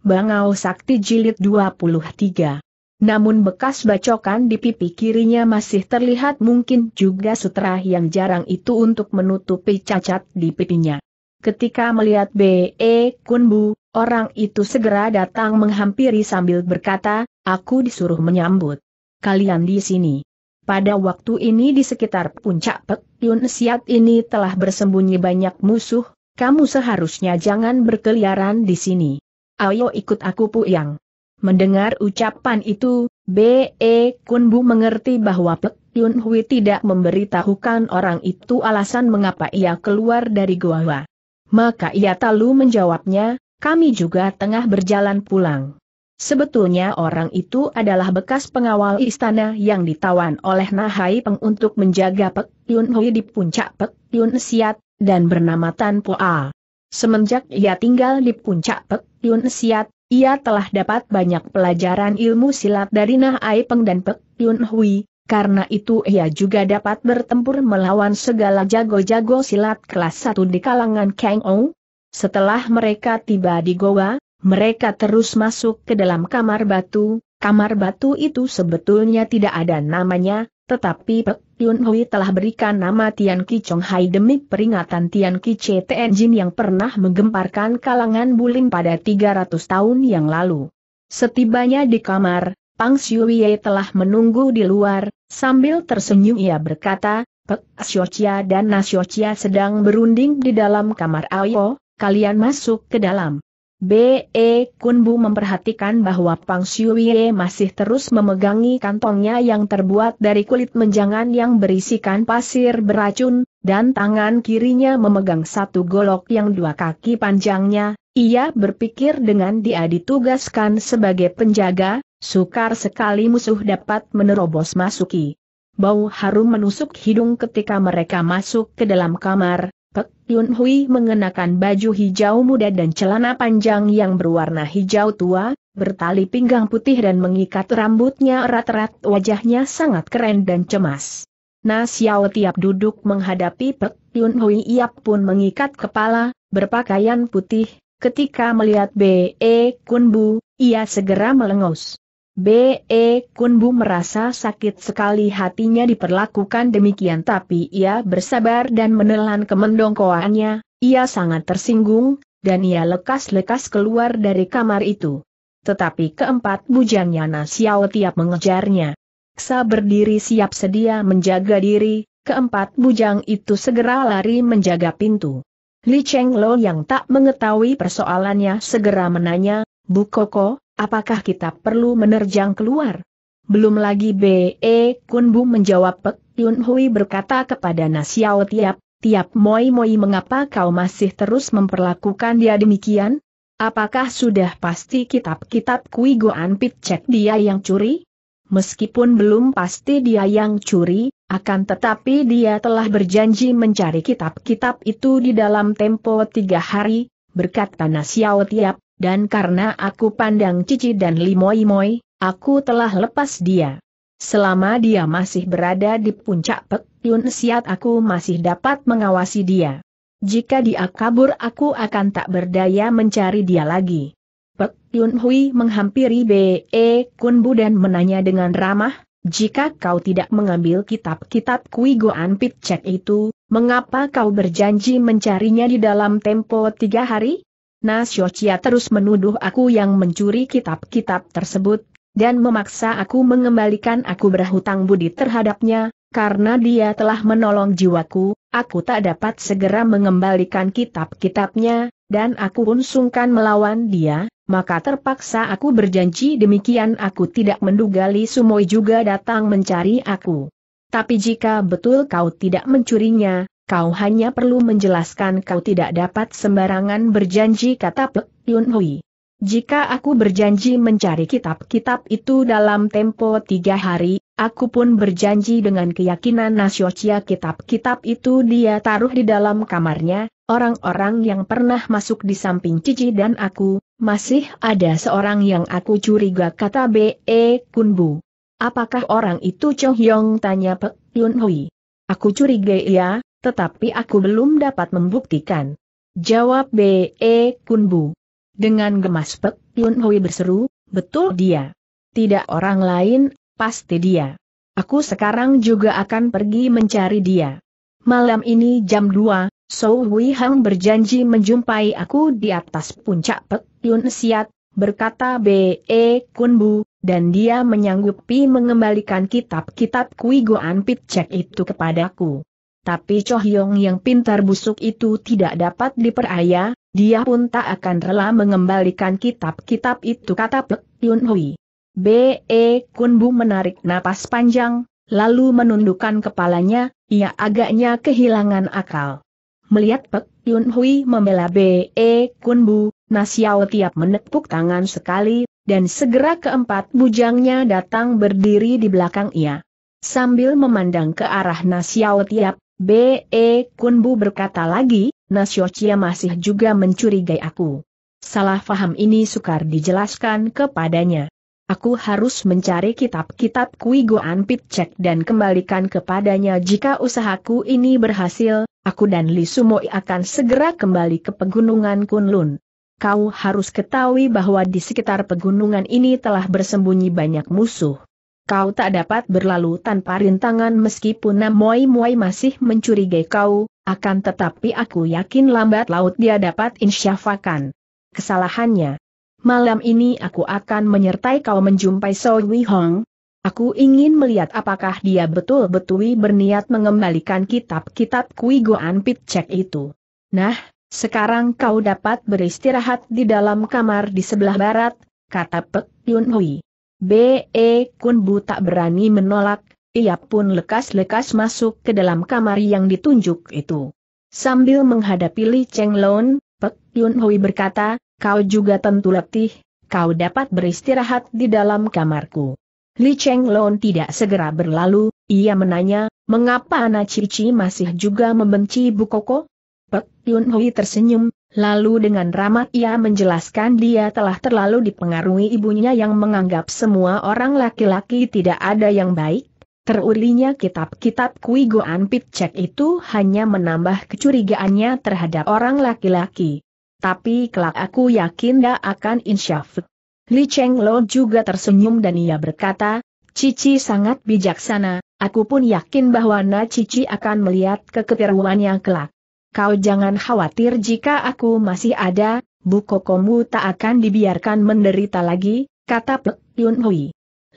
Bangau Sakti Jilid 23. Namun bekas bacokan di pipi kirinya masih terlihat mungkin juga sutra yang jarang itu untuk menutupi cacat di pipinya. Ketika melihat B.E. Kunbu, orang itu segera datang menghampiri sambil berkata, aku disuruh menyambut. Kalian di sini. Pada waktu ini di sekitar puncak Pek Yun Siat ini telah bersembunyi banyak musuh, kamu seharusnya jangan berkeliaran di sini ayo ikut aku puyang. Mendengar ucapan itu, B.E. Kunbu mengerti bahwa Pek Yun Hui tidak memberitahukan orang itu alasan mengapa ia keluar dari gua. Maka ia talu menjawabnya, kami juga tengah berjalan pulang. Sebetulnya orang itu adalah bekas pengawal istana yang ditawan oleh Nahai Peng untuk menjaga Pek Yun Hui di puncak Pek Yun Siat, dan bernama Tan Po A. Semenjak ia tinggal di puncak Pek Yun Siat, ia telah dapat banyak pelajaran ilmu silat dari Nah Peng dan Pek Yun Hui, karena itu ia juga dapat bertempur melawan segala jago-jago silat kelas 1 di kalangan Kang Ou. Setelah mereka tiba di Goa, mereka terus masuk ke dalam kamar batu, kamar batu itu sebetulnya tidak ada namanya, tetapi Pek Yun Hui telah berikan nama Tian Ki Chong Hai demi peringatan Tian Ki CTN Jin yang pernah menggemparkan kalangan bulim pada 300 tahun yang lalu. Setibanya di kamar, Pang Xiuye telah menunggu di luar, sambil tersenyum ia berkata, Pek Xiochia dan Na Nasiochia sedang berunding di dalam kamar Ayo, kalian masuk ke dalam. B.E. Kunbu memperhatikan bahwa Pang Xiuye masih terus memegangi kantongnya yang terbuat dari kulit menjangan yang berisikan pasir beracun, dan tangan kirinya memegang satu golok yang dua kaki panjangnya, ia berpikir dengan dia ditugaskan sebagai penjaga, sukar sekali musuh dapat menerobos masuki. Bau harum menusuk hidung ketika mereka masuk ke dalam kamar, Pek Yun Hui mengenakan baju hijau muda dan celana panjang yang berwarna hijau tua, bertali pinggang putih dan mengikat rambutnya erat-erat wajahnya sangat keren dan cemas. Na Xiao tiap duduk menghadapi Pek Yun Hui ia pun mengikat kepala, berpakaian putih, ketika melihat B.E. Kunbu, ia segera melengus. B.E. Kunbu merasa sakit sekali hatinya diperlakukan demikian tapi ia bersabar dan menelan kemendongkoannya, ia sangat tersinggung, dan ia lekas-lekas keluar dari kamar itu. Tetapi keempat bujangnya Nasiao tiap mengejarnya. Sa berdiri siap sedia menjaga diri, keempat bujang itu segera lari menjaga pintu. Li Cheng Lo yang tak mengetahui persoalannya segera menanya, Bu Koko, apakah kita perlu menerjang keluar? Belum lagi B.E. Kunbu menjawab Pek Yun Hui berkata kepada Nasiao Tiap, Tiap Moi Moi mengapa kau masih terus memperlakukan dia demikian? Apakah sudah pasti kitab-kitab Kui Goan Pit cek dia yang curi? Meskipun belum pasti dia yang curi, akan tetapi dia telah berjanji mencari kitab-kitab itu di dalam tempo tiga hari, berkata Nasiao Tiap, dan karena aku pandang Cici dan Limoy-moy, aku telah lepas dia. Selama dia masih berada di puncak Pek Yun Siat aku masih dapat mengawasi dia. Jika dia kabur aku akan tak berdaya mencari dia lagi. Pek Yun Hui menghampiri B.E. Kun Bu dan menanya dengan ramah, jika kau tidak mengambil kitab-kitab Kui Goan Pit Cek itu, mengapa kau berjanji mencarinya di dalam tempo tiga hari? Nasyocia terus menuduh aku yang mencuri kitab-kitab tersebut, dan memaksa aku mengembalikan aku berhutang budi terhadapnya, karena dia telah menolong jiwaku, aku tak dapat segera mengembalikan kitab-kitabnya, dan aku pun sungkan melawan dia, maka terpaksa aku berjanji demikian aku tidak menduga Li Sumoi juga datang mencari aku. Tapi jika betul kau tidak mencurinya, Kau hanya perlu menjelaskan kau tidak dapat sembarangan berjanji kata Pek Yun Hui. Jika aku berjanji mencari kitab-kitab itu dalam tempo tiga hari, aku pun berjanji dengan keyakinan Nasyocia kitab-kitab itu dia taruh di dalam kamarnya, orang-orang yang pernah masuk di samping Cici dan aku, masih ada seorang yang aku curiga kata B.E. Kunbu. Apakah orang itu Cho Yong tanya Pek Yun Hui. Aku curiga ia, tetapi aku belum dapat membuktikan. Jawab B.E. Kunbu. Dengan gemas Pek Yun Hui berseru, betul dia. Tidak orang lain, pasti dia. Aku sekarang juga akan pergi mencari dia. Malam ini jam 2, Sou Hui Hang berjanji menjumpai aku di atas puncak Pek Yun Siat, berkata B.E. Kunbu, dan dia menyanggupi mengembalikan kitab-kitab Kui Goan pit Cek itu kepadaku. Tapi Choh Yong yang pintar busuk itu tidak dapat diperaya, dia pun tak akan rela mengembalikan kitab-kitab itu kata Pek Yun Hui. B.E. Kun Bu menarik napas panjang, lalu menundukkan kepalanya, ia agaknya kehilangan akal. Melihat Pek Yun Hui membela B.E. Kun Bu, Nasiao tiap menepuk tangan sekali, dan segera keempat bujangnya datang berdiri di belakang ia. Sambil memandang ke arah Nasiao tiap, B.E. Kunbu berkata lagi, Nasio masih juga mencurigai aku. Salah faham ini sukar dijelaskan kepadanya. Aku harus mencari kitab-kitab Kui Goan Cek dan kembalikan kepadanya jika usahaku ini berhasil, aku dan Li Sumoi akan segera kembali ke pegunungan Kunlun. Kau harus ketahui bahwa di sekitar pegunungan ini telah bersembunyi banyak musuh kau tak dapat berlalu tanpa rintangan meskipun Namoi Muai masih mencurigai kau, akan tetapi aku yakin lambat laut dia dapat insyafakan kesalahannya. Malam ini aku akan menyertai kau menjumpai So Wei Hong. Aku ingin melihat apakah dia betul-betul berniat mengembalikan kitab-kitab Kui Goan pit Cek itu. Nah, sekarang kau dapat beristirahat di dalam kamar di sebelah barat, kata Pek Yun Hui. B.E. Kun Bu tak berani menolak, ia pun lekas-lekas masuk ke dalam kamar yang ditunjuk itu. Sambil menghadapi Li Cheng Lon, Pek Yun Hui berkata, kau juga tentu letih, kau dapat beristirahat di dalam kamarku. Li Cheng Lon tidak segera berlalu, ia menanya, mengapa anak Cici masih juga membenci Bu Koko? Pek Yun Hui tersenyum, Lalu dengan ramah ia menjelaskan dia telah terlalu dipengaruhi ibunya yang menganggap semua orang laki-laki tidak ada yang baik. Terulinya kitab-kitab Kui Goan Pitcek itu hanya menambah kecurigaannya terhadap orang laki-laki. Tapi kelak aku yakin dia akan insyaf. Li Cheng Lo juga tersenyum dan ia berkata, Cici sangat bijaksana, aku pun yakin bahwa Na Cici akan melihat yang kelak kau jangan khawatir jika aku masih ada, bukokomu tak akan dibiarkan menderita lagi, kata Pek Yun Hui.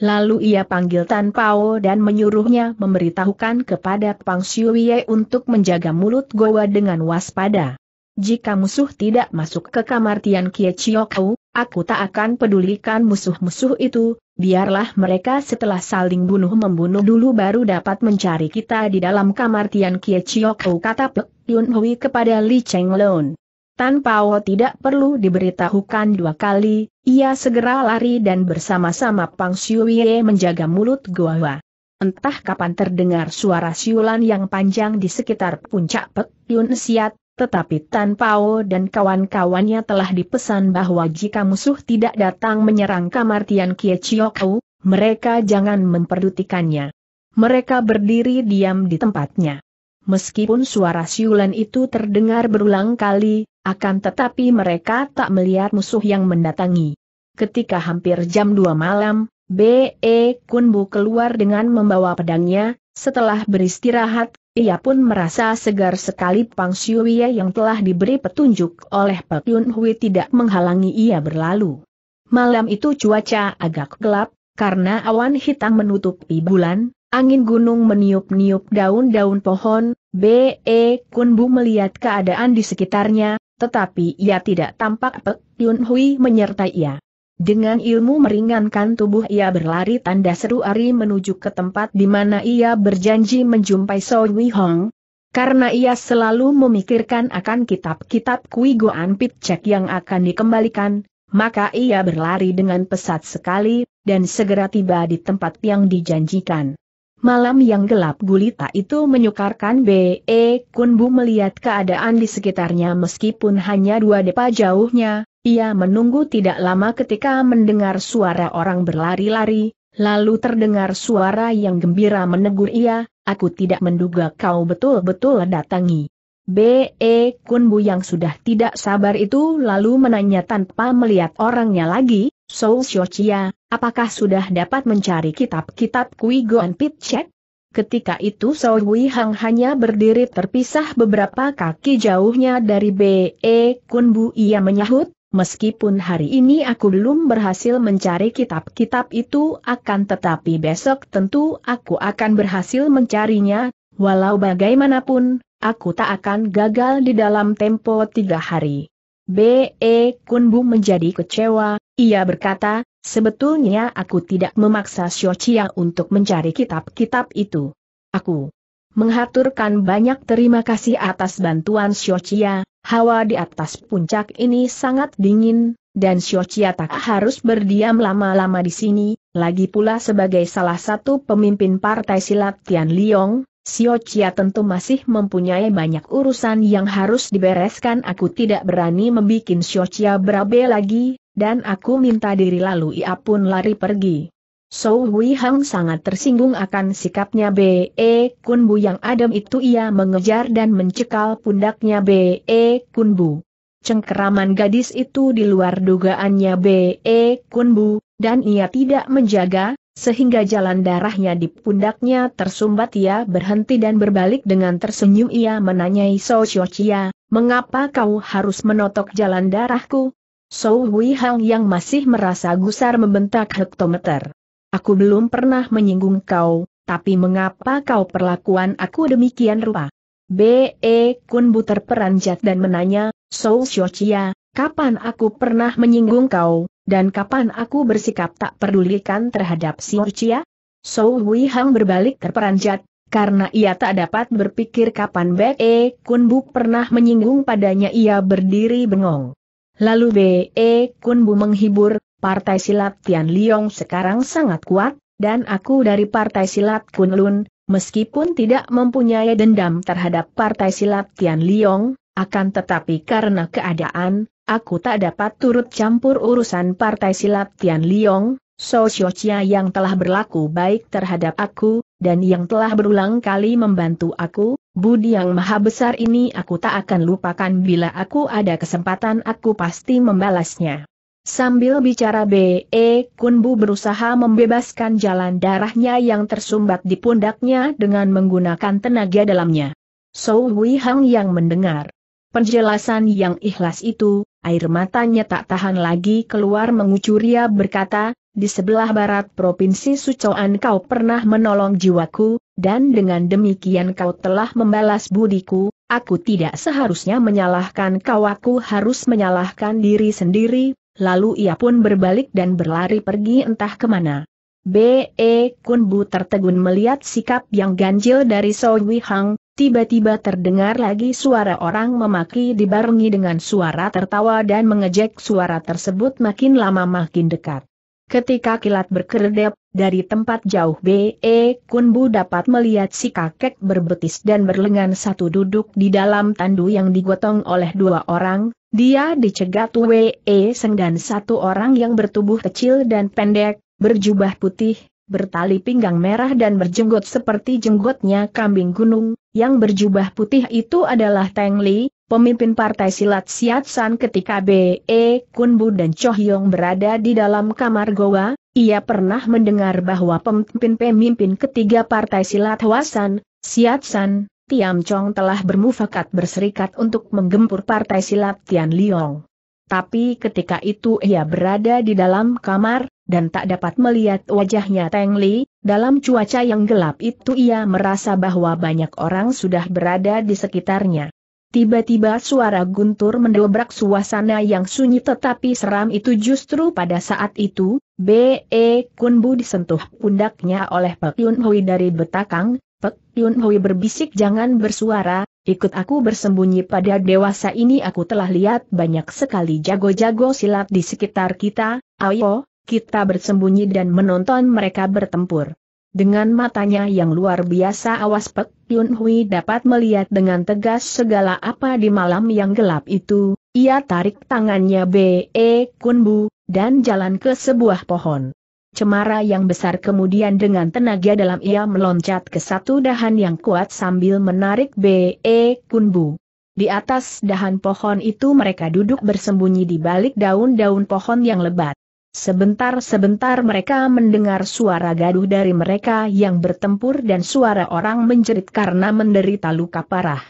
Lalu ia panggil Tan Pao dan menyuruhnya memberitahukan kepada Pang Siuye untuk menjaga mulut Goa dengan waspada. Jika musuh tidak masuk ke kamar Tian Kie Chiokau, Aku tak akan pedulikan musuh-musuh itu, biarlah mereka setelah saling bunuh-membunuh dulu baru dapat mencari kita di dalam kamar Tian Kie Chiok kata Pek Yun Hui kepada Li Cheng Lon. Tan Pao tidak perlu diberitahukan dua kali, ia segera lari dan bersama-sama Pang Siuye menjaga mulut Hua. Entah kapan terdengar suara siulan yang panjang di sekitar puncak Pek Yun Siat, tetapi Tan Pao dan kawan-kawannya telah dipesan bahwa jika musuh tidak datang menyerang kamar Tian Kie Chioku, mereka jangan memperdutikannya. Mereka berdiri diam di tempatnya. Meskipun suara siulan itu terdengar berulang kali, akan tetapi mereka tak melihat musuh yang mendatangi. Ketika hampir jam 2 malam, B.E. E Kunbu keluar dengan membawa pedangnya, setelah beristirahat ia pun merasa segar sekali Pang Xiuye yang telah diberi petunjuk oleh Pek Yun Hui tidak menghalangi ia berlalu. Malam itu cuaca agak gelap, karena awan hitam menutupi bulan, angin gunung meniup-niup daun-daun pohon, B.E. Kunbu melihat keadaan di sekitarnya, tetapi ia tidak tampak Pek Yun Hui menyertai ia. Dengan ilmu meringankan tubuh ia berlari tanda seru Ari menuju ke tempat di mana ia berjanji menjumpai So Wei Hong. Karena ia selalu memikirkan akan kitab-kitab Kui Goan Cek yang akan dikembalikan, maka ia berlari dengan pesat sekali, dan segera tiba di tempat yang dijanjikan. Malam yang gelap gulita itu menyukarkan B.E. Kun Bu melihat keadaan di sekitarnya meskipun hanya dua depa jauhnya, ia menunggu tidak lama ketika mendengar suara orang berlari-lari, lalu terdengar suara yang gembira menegur ia, aku tidak menduga kau betul-betul datangi. B.E. Kunbu yang sudah tidak sabar itu lalu menanya tanpa melihat orangnya lagi, Sou Chia, apakah sudah dapat mencari kitab-kitab Kui Goan pit Chek? Ketika itu Sou Wei Hang hanya berdiri terpisah beberapa kaki jauhnya dari B.E. Kunbu ia menyahut, Meskipun hari ini aku belum berhasil mencari kitab-kitab itu akan tetapi besok tentu aku akan berhasil mencarinya, walau bagaimanapun, aku tak akan gagal di dalam tempo tiga hari. B.E. Kunbu menjadi kecewa, ia berkata, sebetulnya aku tidak memaksa Xiochia untuk mencari kitab-kitab itu. Aku menghaturkan banyak terima kasih atas bantuan Xiochia, Hawa di atas puncak ini sangat dingin, dan Xiochia tak harus berdiam lama-lama di sini, lagi pula sebagai salah satu pemimpin partai silat Tian Liong, Xiochia tentu masih mempunyai banyak urusan yang harus dibereskan aku tidak berani membuat Xiochia berabe lagi, dan aku minta diri lalu ia pun lari pergi. Sou Hui Hang sangat tersinggung akan sikapnya B.E. E Kun Bu yang adem itu ia mengejar dan mencekal pundaknya B.E. E Kun Bu Cengkeraman gadis itu di luar dugaannya B.E. E Kun Bu dan ia tidak menjaga, sehingga jalan darahnya di pundaknya tersumbat ia berhenti dan berbalik dengan tersenyum ia menanyai Sou Chia, mengapa kau harus menotok jalan darahku? Sou Hui Hang yang masih merasa gusar membentak hektometer. Aku belum pernah menyinggung kau, tapi mengapa kau perlakuan aku demikian rupa? B.E. Kunbu terperanjat dan menanya, Sou Xiochia, kapan aku pernah menyinggung kau, dan kapan aku bersikap tak pedulikan terhadap Xiochia? Sou Hui Hang berbalik terperanjat, karena ia tak dapat berpikir kapan B.E. Kunbu pernah menyinggung padanya ia berdiri bengong. Lalu B.E. Kunbu menghibur, Partai silat Tian Liong sekarang sangat kuat, dan aku dari partai silat Kunlun, meskipun tidak mempunyai dendam terhadap partai silat Tian Liong, akan tetapi karena keadaan, aku tak dapat turut campur urusan partai silat Tian Liong, sosiocia yang telah berlaku baik terhadap aku, dan yang telah berulang kali membantu aku, budi yang maha besar ini aku tak akan lupakan bila aku ada kesempatan aku pasti membalasnya. Sambil bicara B.E. Kunbu berusaha membebaskan jalan darahnya yang tersumbat di pundaknya dengan menggunakan tenaga dalamnya. So Hui Hang yang mendengar penjelasan yang ikhlas itu, air matanya tak tahan lagi keluar mengucuria berkata, di sebelah barat Provinsi Sucoan kau pernah menolong jiwaku, dan dengan demikian kau telah membalas budiku, aku tidak seharusnya menyalahkan kau aku harus menyalahkan diri sendiri, Lalu ia pun berbalik dan berlari pergi entah kemana. B.E. Kun Bu tertegun melihat sikap yang ganjil dari Sowi Hang, tiba-tiba terdengar lagi suara orang memaki dibarengi dengan suara tertawa dan mengejek suara tersebut makin lama makin dekat. Ketika kilat berkedip dari tempat jauh B.E. Kunbu dapat melihat si kakek berbetis dan berlengan satu duduk di dalam tandu yang digotong oleh dua orang, dia dicegat W.E. Seng dan satu orang yang bertubuh kecil dan pendek, berjubah putih, bertali pinggang merah dan berjenggot seperti jenggotnya kambing gunung, yang berjubah putih itu adalah Teng Li, pemimpin partai silat San ketika B.E. Kunbu dan Cho Hyong berada di dalam kamar Goa, ia pernah mendengar bahwa pemimpin-pemimpin ketiga partai silat Hwasan, San, Tiam Chong telah bermufakat berserikat untuk menggempur partai silat Tian Liong. Tapi ketika itu ia berada di dalam kamar, dan tak dapat melihat wajahnya Teng Li, dalam cuaca yang gelap itu ia merasa bahwa banyak orang sudah berada di sekitarnya. Tiba-tiba suara guntur mendobrak suasana yang sunyi tetapi seram itu justru pada saat itu, B.E. Kunbu disentuh pundaknya oleh Pek Yun Hui dari Betakang, Pek Yun Hui berbisik jangan bersuara, ikut aku bersembunyi pada dewasa ini aku telah lihat banyak sekali jago-jago silat di sekitar kita, ayo, kita bersembunyi dan menonton mereka bertempur. Dengan matanya yang luar biasa awas Pek Yun Hui dapat melihat dengan tegas segala apa di malam yang gelap itu, ia tarik tangannya B.E. E Kunbu, dan jalan ke sebuah pohon. Cemara yang besar kemudian dengan tenaga dalam ia meloncat ke satu dahan yang kuat sambil menarik B.E. E Kunbu. Di atas dahan pohon itu mereka duduk bersembunyi di balik daun-daun pohon yang lebat. Sebentar-sebentar mereka mendengar suara gaduh dari mereka yang bertempur dan suara orang menjerit karena menderita luka parah.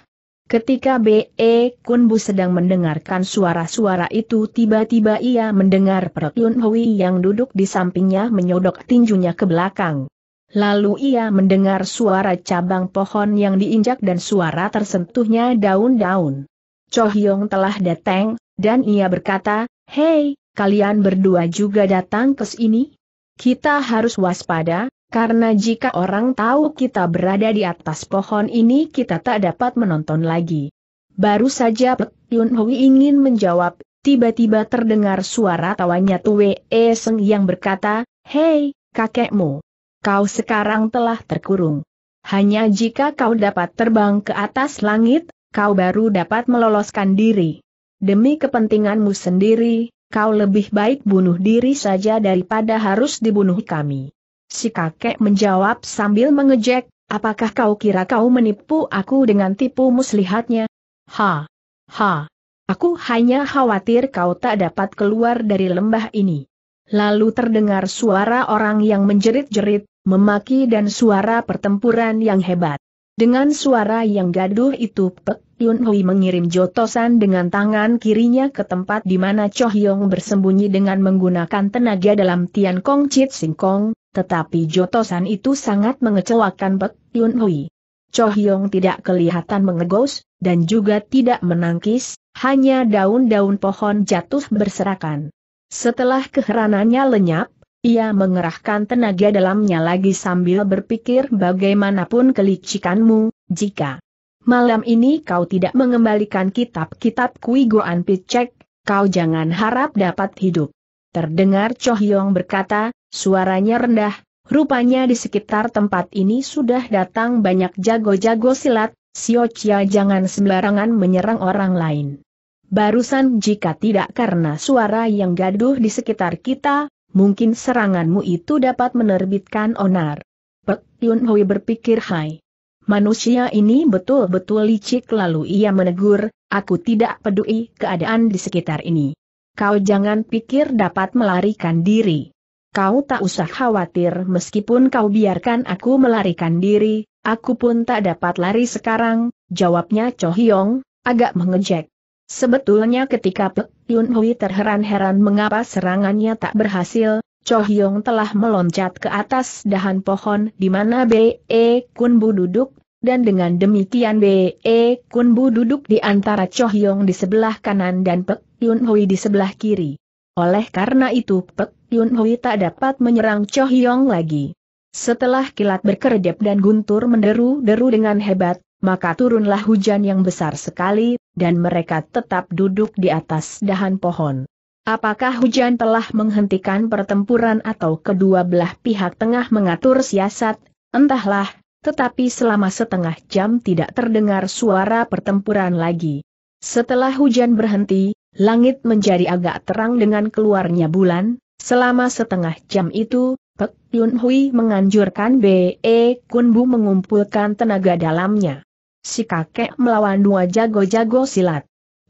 Ketika B.E. Kunbu sedang mendengarkan suara-suara itu tiba-tiba ia mendengar perut Yun Hui yang duduk di sampingnya menyodok tinjunya ke belakang. Lalu ia mendengar suara cabang pohon yang diinjak dan suara tersentuhnya daun-daun. Cho Hyong telah datang, dan ia berkata, Hei, kalian berdua juga datang ke sini? Kita harus waspada, karena jika orang tahu kita berada di atas pohon ini kita tak dapat menonton lagi. Baru saja Pek Yun Hui ingin menjawab, tiba-tiba terdengar suara tawanya Tue E Seng yang berkata, Hei, kakekmu, kau sekarang telah terkurung. Hanya jika kau dapat terbang ke atas langit, kau baru dapat meloloskan diri. Demi kepentinganmu sendiri, kau lebih baik bunuh diri saja daripada harus dibunuh kami. Si kakek menjawab sambil mengejek, apakah kau kira kau menipu aku dengan tipu muslihatnya? Ha! Ha! Aku hanya khawatir kau tak dapat keluar dari lembah ini. Lalu terdengar suara orang yang menjerit-jerit, memaki dan suara pertempuran yang hebat. Dengan suara yang gaduh itu pek Yun Hui mengirim jotosan dengan tangan kirinya ke tempat di mana Cho Hyong bersembunyi dengan menggunakan tenaga dalam Tian Kong Chit Sing Kong, tetapi jotosan itu sangat mengecewakan Pek Yun Hui. Cho Hyong tidak kelihatan mengegos, dan juga tidak menangkis, hanya daun-daun pohon jatuh berserakan. Setelah keheranannya lenyap, ia mengerahkan tenaga dalamnya lagi sambil berpikir bagaimanapun kelicikanmu, jika malam ini kau tidak mengembalikan kitab-kitab Kui Goan Picek, kau jangan harap dapat hidup. Terdengar Choh Yong berkata, suaranya rendah, rupanya di sekitar tempat ini sudah datang banyak jago-jago silat, Sio Chia jangan sembarangan menyerang orang lain. Barusan jika tidak karena suara yang gaduh di sekitar kita, mungkin seranganmu itu dapat menerbitkan onar. Pek Yun Hui berpikir hai. Manusia ini betul-betul licik lalu ia menegur, aku tidak peduli keadaan di sekitar ini. Kau jangan pikir dapat melarikan diri. Kau tak usah khawatir meskipun kau biarkan aku melarikan diri, aku pun tak dapat lari sekarang, jawabnya Cho Hyong, agak mengejek. Sebetulnya ketika Pek Yun Hui terheran-heran mengapa serangannya tak berhasil, Cho Hyong telah meloncat ke atas dahan pohon di mana B.E. Kunbu duduk, dan dengan demikian B.E. Kunbu duduk di antara Cho Hyong di sebelah kanan dan Pek Yun di sebelah kiri. Oleh karena itu Pek Yun tak dapat menyerang Cho Hyong lagi. Setelah kilat berkedip dan guntur menderu-deru dengan hebat, maka turunlah hujan yang besar sekali, dan mereka tetap duduk di atas dahan pohon. Apakah hujan telah menghentikan pertempuran atau kedua belah pihak tengah mengatur siasat? Entahlah, tetapi selama setengah jam tidak terdengar suara pertempuran lagi. Setelah hujan berhenti, langit menjadi agak terang dengan keluarnya bulan. Selama setengah jam itu, Pek Yun Hui menganjurkan B.E. E Kunbu mengumpulkan tenaga dalamnya. Si kakek melawan dua jago-jago silat.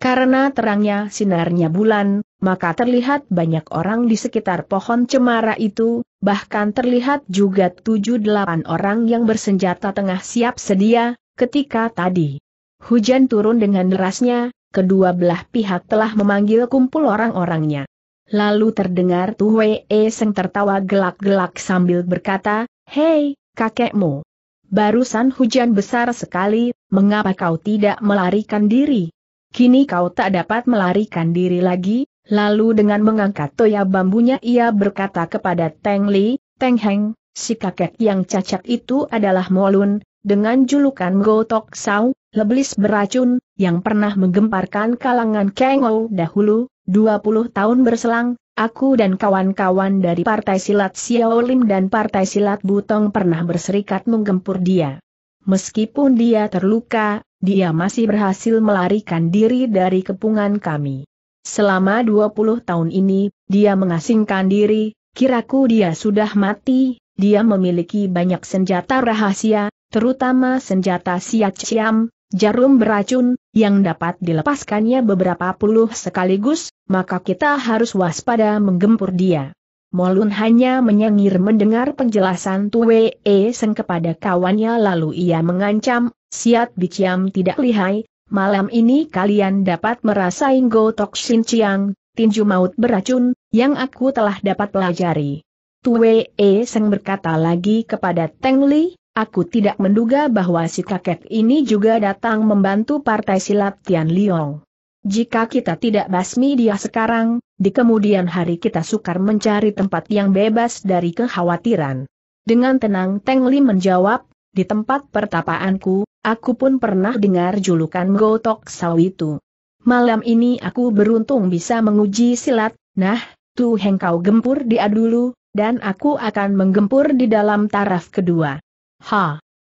Karena terangnya sinarnya bulan, maka terlihat banyak orang di sekitar pohon cemara itu, bahkan terlihat juga tujuh delapan orang yang bersenjata tengah siap sedia, ketika tadi. Hujan turun dengan derasnya, kedua belah pihak telah memanggil kumpul orang-orangnya. Lalu terdengar Tuhwe Seng tertawa gelak-gelak sambil berkata, Hei, kakekmu! Barusan hujan besar sekali, mengapa kau tidak melarikan diri? Kini kau tak dapat melarikan diri lagi, lalu dengan mengangkat toya bambunya ia berkata kepada Teng Li, Teng Heng, si kakek yang cacat itu adalah Molun, dengan julukan Gotok Sau, leblis beracun, yang pernah menggemparkan kalangan Ou dahulu, 20 tahun berselang, aku dan kawan-kawan dari Partai Silat Xiaolim dan Partai Silat Butong pernah berserikat menggempur dia. Meskipun dia terluka, dia masih berhasil melarikan diri dari kepungan kami. Selama 20 tahun ini, dia mengasingkan diri, kiraku dia sudah mati, dia memiliki banyak senjata rahasia, terutama senjata siat siam, jarum beracun, yang dapat dilepaskannya beberapa puluh sekaligus, maka kita harus waspada menggempur dia. Molun hanya menyengir mendengar penjelasan Tue E Seng kepada kawannya lalu ia mengancam, siat biciam tidak lihai, malam ini kalian dapat merasai Go Tok ciang, tinju maut beracun, yang aku telah dapat pelajari. Tue E Seng berkata lagi kepada Teng Li, aku tidak menduga bahwa si kakek ini juga datang membantu partai silat Tian Liong. Jika kita tidak basmi dia sekarang, di kemudian hari kita sukar mencari tempat yang bebas dari kekhawatiran. Dengan tenang Teng Li menjawab, di tempat pertapaanku, aku pun pernah dengar julukan Gotok Sao itu. Malam ini aku beruntung bisa menguji silat, nah, tuh hengkau gempur dia dulu, dan aku akan menggempur di dalam taraf kedua. Ha!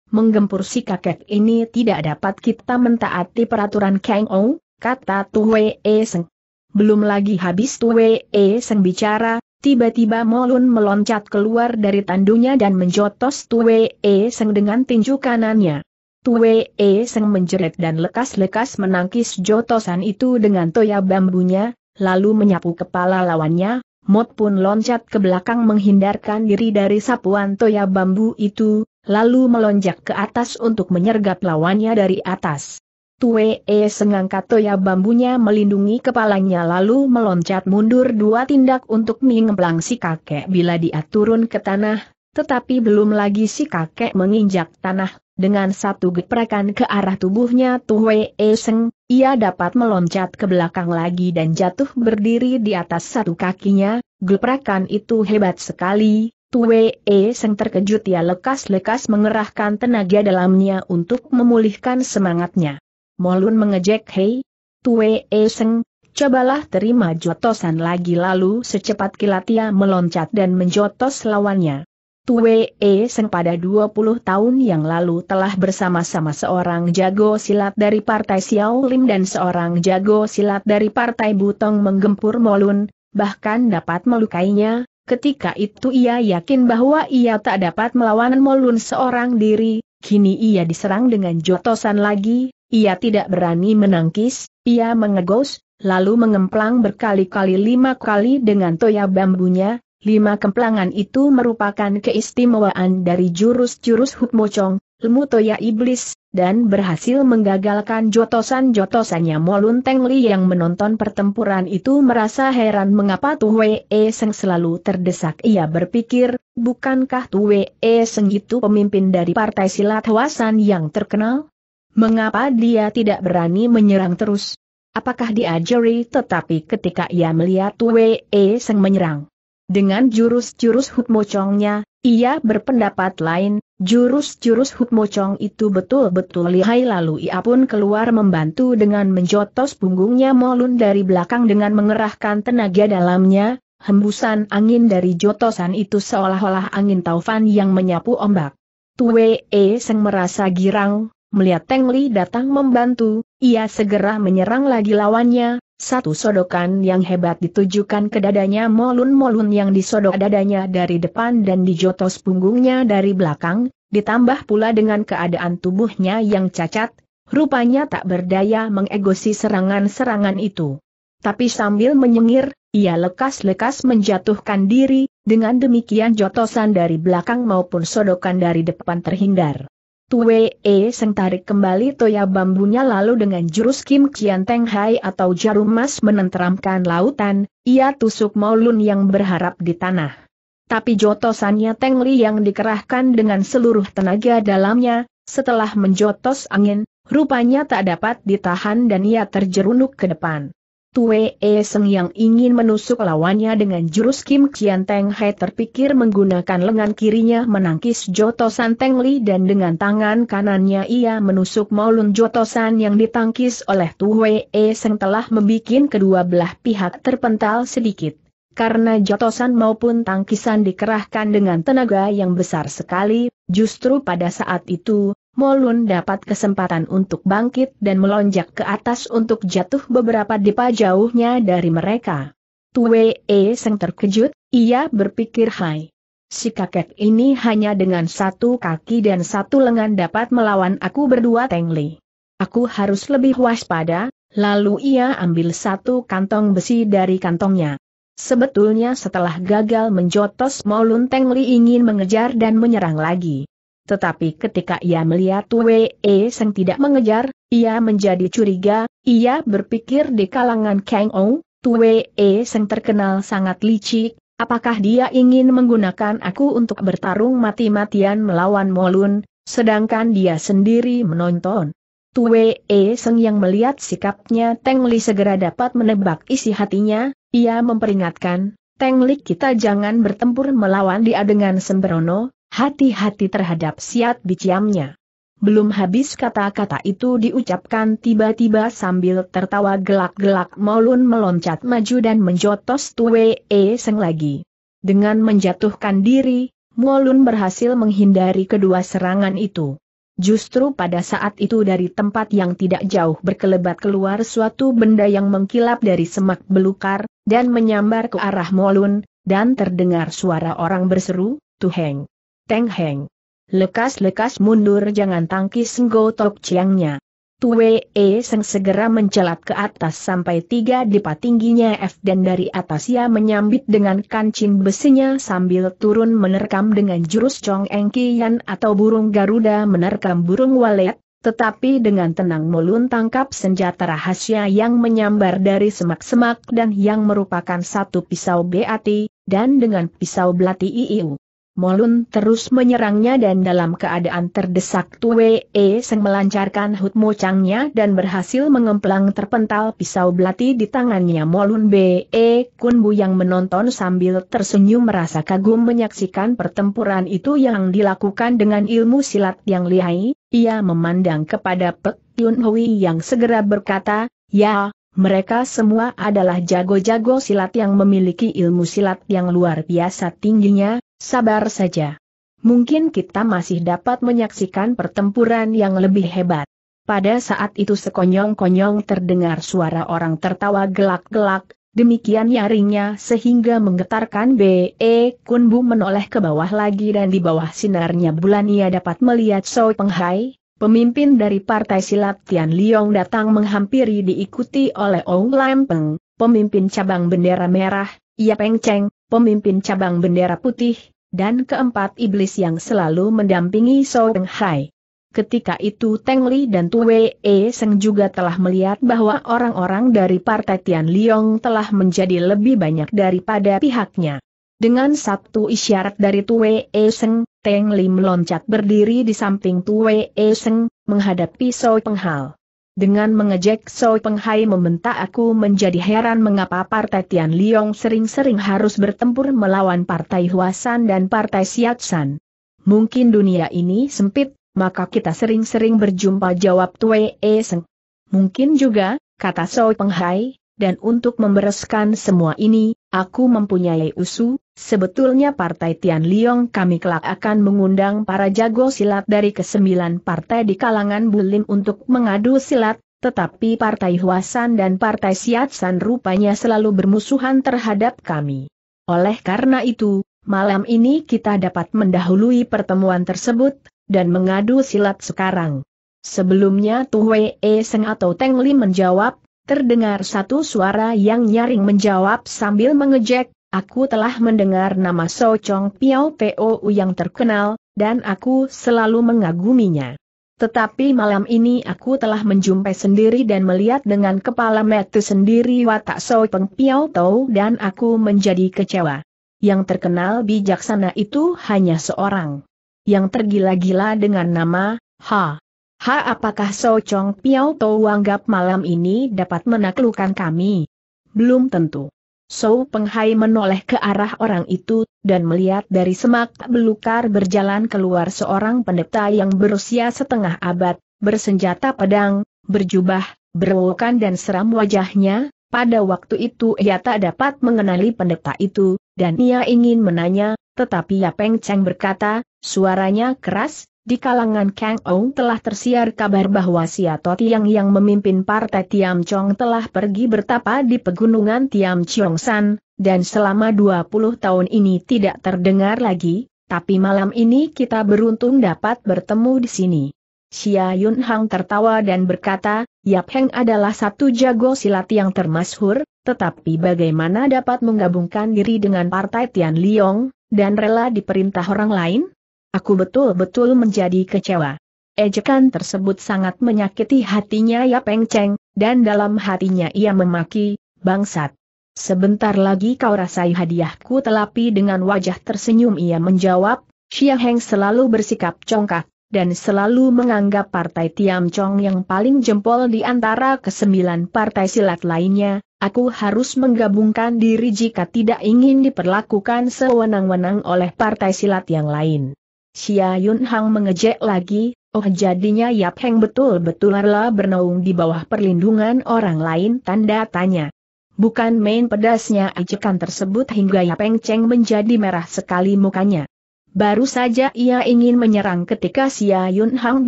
Menggempur si kakek ini tidak dapat kita mentaati peraturan Kang Ou, kata Tuwe Seng. Belum lagi habis Tuwe Seng bicara, tiba-tiba Molun meloncat keluar dari tandunya dan menjotos Tuwe Seng dengan tinju kanannya. Tuwe Seng menjerit dan lekas-lekas menangkis jotosan itu dengan toya bambunya, lalu menyapu kepala lawannya, Mot pun loncat ke belakang menghindarkan diri dari sapuan toya bambu itu, lalu melonjak ke atas untuk menyergap lawannya dari atas. Tue E sengangkat toya bambunya melindungi kepalanya lalu meloncat mundur dua tindak untuk mengemplang si kakek bila dia turun ke tanah, tetapi belum lagi si kakek menginjak tanah, dengan satu geprakan ke arah tubuhnya Tue E Seng, ia dapat meloncat ke belakang lagi dan jatuh berdiri di atas satu kakinya, geprakan itu hebat sekali, Tue E Seng terkejut ia lekas-lekas mengerahkan tenaga dalamnya untuk memulihkan semangatnya. Molun mengejek Hei, Tue Eseng, cobalah terima jotosan lagi lalu secepat kilat ia meloncat dan menjotos lawannya. Tue Eseng pada 20 tahun yang lalu telah bersama-sama seorang jago silat dari Partai Xiao Lim dan seorang jago silat dari Partai Butong menggempur Molun, bahkan dapat melukainya, ketika itu ia yakin bahwa ia tak dapat melawan Molun seorang diri, kini ia diserang dengan jotosan lagi, ia tidak berani menangkis, ia mengegos, lalu mengemplang berkali-kali lima kali dengan toya bambunya, lima kemplangan itu merupakan keistimewaan dari jurus-jurus hukmocong, ilmu toya iblis, dan berhasil menggagalkan jotosan-jotosannya Molun Tengli yang menonton pertempuran itu merasa heran mengapa Tuwe e Seng selalu terdesak ia berpikir, bukankah Tuwe e Seng itu pemimpin dari partai silat Hwasan yang terkenal? Mengapa dia tidak berani menyerang terus? Apakah diajari tetapi ketika ia melihat Wei e Seng menyerang? Dengan jurus-jurus hut hutmocongnya, ia berpendapat lain, jurus-jurus hut hutmocong itu betul-betul lihai lalu ia pun keluar membantu dengan menjotos punggungnya Molun dari belakang dengan mengerahkan tenaga dalamnya, hembusan angin dari jotosan itu seolah-olah angin taufan yang menyapu ombak. Tue Seng merasa girang, Melihat Teng Li datang membantu, ia segera menyerang lagi lawannya, satu sodokan yang hebat ditujukan ke dadanya Molun-Molun yang disodok dadanya dari depan dan dijotos punggungnya dari belakang, ditambah pula dengan keadaan tubuhnya yang cacat, rupanya tak berdaya mengegosi serangan-serangan itu. Tapi sambil menyengir, ia lekas-lekas menjatuhkan diri, dengan demikian jotosan dari belakang maupun sodokan dari depan terhindar. Tue E Seng tarik kembali toya bambunya lalu dengan jurus Kim Kian Teng Hai atau jarum emas menenteramkan lautan, ia tusuk Maulun yang berharap di tanah. Tapi jotosannya Teng Li yang dikerahkan dengan seluruh tenaga dalamnya, setelah menjotos angin, rupanya tak dapat ditahan dan ia terjerunuk ke depan. Tue E Seng yang ingin menusuk lawannya dengan jurus Kim Kian Teng Hai terpikir menggunakan lengan kirinya menangkis Jotosan Teng Li dan dengan tangan kanannya ia menusuk Maulun Jotosan yang ditangkis oleh Tue E Seng telah membuat kedua belah pihak terpental sedikit. Karena jotosan maupun tangkisan dikerahkan dengan tenaga yang besar sekali, justru pada saat itu, Molun dapat kesempatan untuk bangkit dan melonjak ke atas untuk jatuh beberapa depa jauhnya dari mereka. Tue E Seng terkejut, ia berpikir hai. Si kakek ini hanya dengan satu kaki dan satu lengan dapat melawan aku berdua Teng Li. Aku harus lebih waspada, lalu ia ambil satu kantong besi dari kantongnya. Sebetulnya setelah gagal menjotos Molun Teng Li ingin mengejar dan menyerang lagi. Tetapi ketika ia melihat Wei e Seng tidak mengejar, ia menjadi curiga, ia berpikir di kalangan Kang Ou, Wei e Seng terkenal sangat licik, apakah dia ingin menggunakan aku untuk bertarung mati-matian melawan Molun, sedangkan dia sendiri menonton. Tue E Seng yang melihat sikapnya Teng Li segera dapat menebak isi hatinya, ia memperingatkan, Teng Li kita jangan bertempur melawan dia dengan sembrono, Hati-hati terhadap siat biciamnya. Belum habis kata-kata itu diucapkan tiba-tiba sambil tertawa gelak-gelak Maulun meloncat maju dan menjotos Tue E Seng lagi. Dengan menjatuhkan diri, Maulun berhasil menghindari kedua serangan itu. Justru pada saat itu dari tempat yang tidak jauh berkelebat keluar suatu benda yang mengkilap dari semak belukar, dan menyambar ke arah Molun, dan terdengar suara orang berseru, Tuheng. Teng Heng. Lekas-lekas mundur jangan tangkis Tok ciangnya. Tue E Seng segera mencelat ke atas sampai tiga dipa tingginya F dan dari atas ia menyambit dengan kancing besinya sambil turun menerkam dengan jurus Chong Eng Kian atau burung Garuda menerkam burung walet, tetapi dengan tenang mulun tangkap senjata rahasia yang menyambar dari semak-semak dan yang merupakan satu pisau beati, dan dengan pisau belati iiu. Molun terus menyerangnya dan dalam keadaan terdesak Tue E Seng melancarkan hut cangnya dan berhasil mengemplang terpental pisau belati di tangannya Molun B E Kunbu yang menonton sambil tersenyum merasa kagum menyaksikan pertempuran itu yang dilakukan dengan ilmu silat yang lihai, ia memandang kepada Pek Yun Hui yang segera berkata, Ya, mereka semua adalah jago-jago silat yang memiliki ilmu silat yang luar biasa tingginya, Sabar saja. Mungkin kita masih dapat menyaksikan pertempuran yang lebih hebat. Pada saat itu sekonyong-konyong terdengar suara orang tertawa gelak-gelak, demikian nyaringnya sehingga menggetarkan B.E. E Kunbu menoleh ke bawah lagi dan di bawah sinarnya bulan ia dapat melihat Soi Penghai, pemimpin dari Partai Silat Tian Liong datang menghampiri diikuti oleh Ong Peng, pemimpin cabang bendera merah, ia Cheng pemimpin cabang bendera putih, dan keempat iblis yang selalu mendampingi Song Hai. Ketika itu Teng Li dan Wei E Seng juga telah melihat bahwa orang-orang dari Partai Tian Liong telah menjadi lebih banyak daripada pihaknya. Dengan satu isyarat dari Wei E Seng, Teng Li meloncat berdiri di samping Wei E Seng, menghadapi So Penghal. Dengan mengejek Soi Penghai membentak aku menjadi heran mengapa Partai Tian Liong sering-sering harus bertempur melawan Partai Huasan dan Partai Siatsan. Mungkin dunia ini sempit, maka kita sering-sering berjumpa jawab Tue E Seng. Mungkin juga, kata Soi Penghai, dan untuk membereskan semua ini, aku mempunyai usu, sebetulnya Partai Tian Liong kami kelak akan mengundang para jago silat dari kesembilan partai di kalangan Bulim untuk mengadu silat, tetapi Partai Huasan dan Partai Siatsan rupanya selalu bermusuhan terhadap kami. Oleh karena itu, malam ini kita dapat mendahului pertemuan tersebut, dan mengadu silat sekarang. Sebelumnya Tu Wei Seng atau Teng Li menjawab, Terdengar satu suara yang nyaring menjawab sambil mengejek, aku telah mendengar nama So Chong Piao Pou yang terkenal, dan aku selalu mengaguminya. Tetapi malam ini aku telah menjumpai sendiri dan melihat dengan kepala mata sendiri watak So Peng Piao Tau dan aku menjadi kecewa. Yang terkenal bijaksana itu hanya seorang. Yang tergila-gila dengan nama, Ha Ha apakah So Chong Piao Tau anggap malam ini dapat menaklukkan kami? Belum tentu. So Penghai menoleh ke arah orang itu, dan melihat dari semak belukar berjalan keluar seorang pendeta yang berusia setengah abad, bersenjata pedang, berjubah, berwokan dan seram wajahnya, pada waktu itu ia tak dapat mengenali pendeta itu, dan ia ingin menanya, tetapi Ya Peng Cheng berkata, suaranya keras, di kalangan Kang Ou telah tersiar kabar bahwa Siato Tiang yang memimpin partai Tiam Chong telah pergi bertapa di pegunungan Tiam Chong San, dan selama 20 tahun ini tidak terdengar lagi, tapi malam ini kita beruntung dapat bertemu di sini. Xia Yun Hang tertawa dan berkata, Yap Heng adalah satu jago silat yang termasyhur, tetapi bagaimana dapat menggabungkan diri dengan partai Tian Liong, dan rela diperintah orang lain? Aku betul-betul menjadi kecewa. Ejekan tersebut sangat menyakiti hatinya ya pengceng, dan dalam hatinya ia memaki, bangsat. Sebentar lagi kau rasai hadiahku telapi dengan wajah tersenyum ia menjawab, Xia Heng selalu bersikap congkak, dan selalu menganggap partai Tiam Chong yang paling jempol di antara kesembilan partai silat lainnya, aku harus menggabungkan diri jika tidak ingin diperlakukan sewenang-wenang oleh partai silat yang lain. Xia Yun Hang mengejek lagi, oh jadinya Yap Heng betul-betul rela bernaung di bawah perlindungan orang lain tanda tanya. Bukan main pedasnya ajekan tersebut hingga Yap Heng Cheng menjadi merah sekali mukanya. Baru saja ia ingin menyerang ketika Xia Yun Hang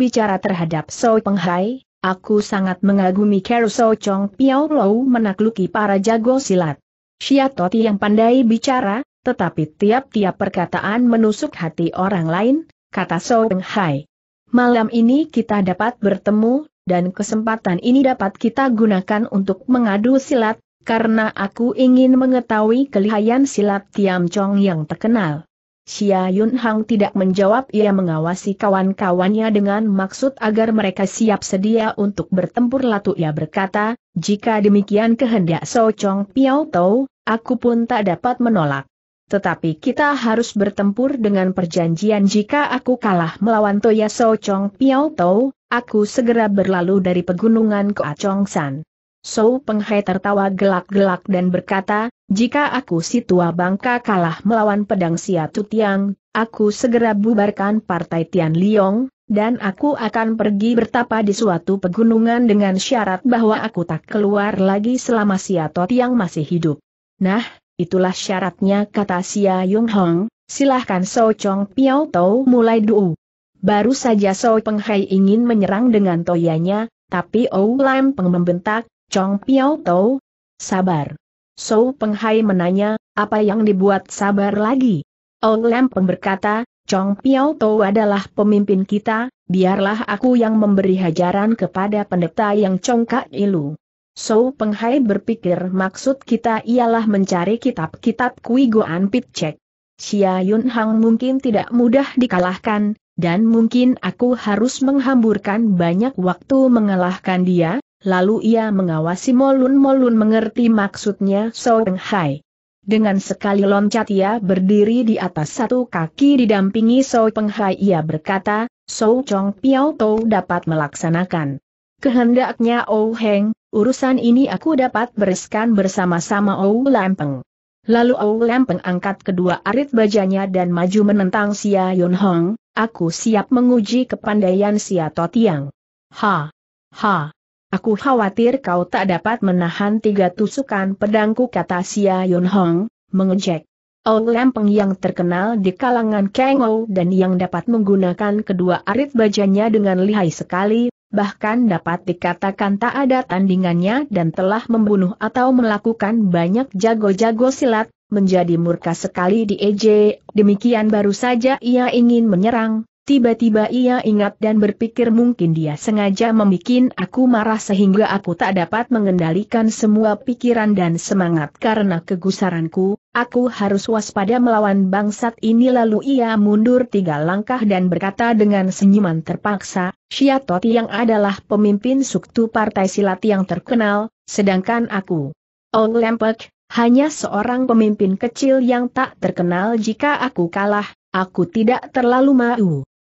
bicara terhadap So Peng Hai, Aku sangat mengagumi Kero So Chong Piao Lou menakluki para jago silat. Totti yang pandai bicara, tetapi tiap-tiap perkataan menusuk hati orang lain, kata So Hai. Malam ini kita dapat bertemu, dan kesempatan ini dapat kita gunakan untuk mengadu silat, karena aku ingin mengetahui kelihayan silat Tiam Chong yang terkenal. Xia Yun Hang tidak menjawab ia mengawasi kawan-kawannya dengan maksud agar mereka siap sedia untuk bertempur latu ia berkata, jika demikian kehendak So Chong Piao Tau, aku pun tak dapat menolak. Tetapi kita harus bertempur dengan perjanjian jika aku kalah melawan Toya So Chong Piao Tau, aku segera berlalu dari pegunungan ke Acong San. So Penghai tertawa gelak-gelak dan berkata, jika aku si tua bangka kalah melawan pedang Siatu Tiang, aku segera bubarkan partai Tian Liong, dan aku akan pergi bertapa di suatu pegunungan dengan syarat bahwa aku tak keluar lagi selama Siato Tiang masih hidup. Nah, Itulah syaratnya kata Sia Yong Hong, silahkan So Chong Piao Tau mulai dulu. Baru saja So Peng Hai ingin menyerang dengan toyanya, tapi Ou Lam Peng membentak, Chong Piao Tau, sabar. So Peng Hai menanya, apa yang dibuat sabar lagi? Ou Lam Peng berkata, Chong Piao Tau adalah pemimpin kita, biarlah aku yang memberi hajaran kepada pendeta yang congkak ilu. So Penghai berpikir maksud kita ialah mencari kitab-kitab Kui Goan pit Pitcek. Xia Yun Hang mungkin tidak mudah dikalahkan, dan mungkin aku harus menghamburkan banyak waktu mengalahkan dia, lalu ia mengawasi Molun-Molun mengerti maksudnya So Penghai. Dengan sekali loncat ia berdiri di atas satu kaki didampingi So Penghai ia berkata, So Chong Piao Tou dapat melaksanakan. Kehendaknya Oh Heng, urusan ini aku dapat bereskan bersama-sama Oh Lampeng. Lalu Oh Lampeng angkat kedua arit bajanya dan maju menentang Sia Yun Hong, aku siap menguji kepandaian Sia Totiang. Ha! Ha! Aku khawatir kau tak dapat menahan tiga tusukan pedangku kata Sia Yun Hong, mengejek. Oh Lampeng yang terkenal di kalangan Kang dan yang dapat menggunakan kedua arit bajanya dengan lihai sekali, bahkan dapat dikatakan tak ada tandingannya dan telah membunuh atau melakukan banyak jago-jago silat, menjadi murka sekali di EJ, demikian baru saja ia ingin menyerang, Tiba-tiba ia ingat dan berpikir mungkin dia sengaja membuat aku marah sehingga aku tak dapat mengendalikan semua pikiran dan semangat karena kegusaranku, Aku harus waspada melawan bangsat ini lalu ia mundur tiga langkah dan berkata dengan senyuman terpaksa, Syiatoti yang adalah pemimpin suktu partai silat yang terkenal, sedangkan aku, Ong Lempek, hanya seorang pemimpin kecil yang tak terkenal jika aku kalah, aku tidak terlalu mau.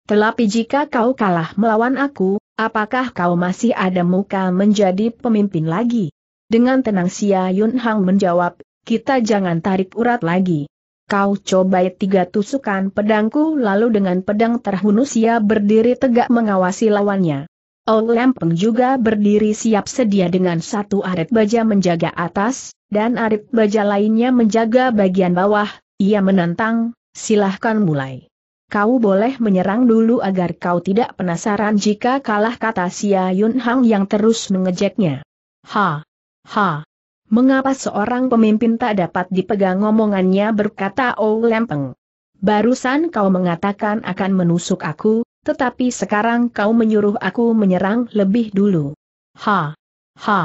Tetapi jika kau kalah melawan aku, apakah kau masih ada muka menjadi pemimpin lagi? Dengan tenang Sia Yun Hang menjawab, kita jangan tarik urat lagi. Kau coba tiga tusukan pedangku lalu dengan pedang terhunus ia berdiri tegak mengawasi lawannya. Old Lempeng juga berdiri siap sedia dengan satu arit baja menjaga atas, dan arit baja lainnya menjaga bagian bawah, ia menentang, silahkan mulai. Kau boleh menyerang dulu agar kau tidak penasaran jika kalah kata Sia Yun Hang yang terus mengejeknya. Ha! Ha! Mengapa seorang pemimpin tak dapat dipegang omongannya berkata Oh Lempeng? Barusan kau mengatakan akan menusuk aku, tetapi sekarang kau menyuruh aku menyerang lebih dulu. Ha! Ha!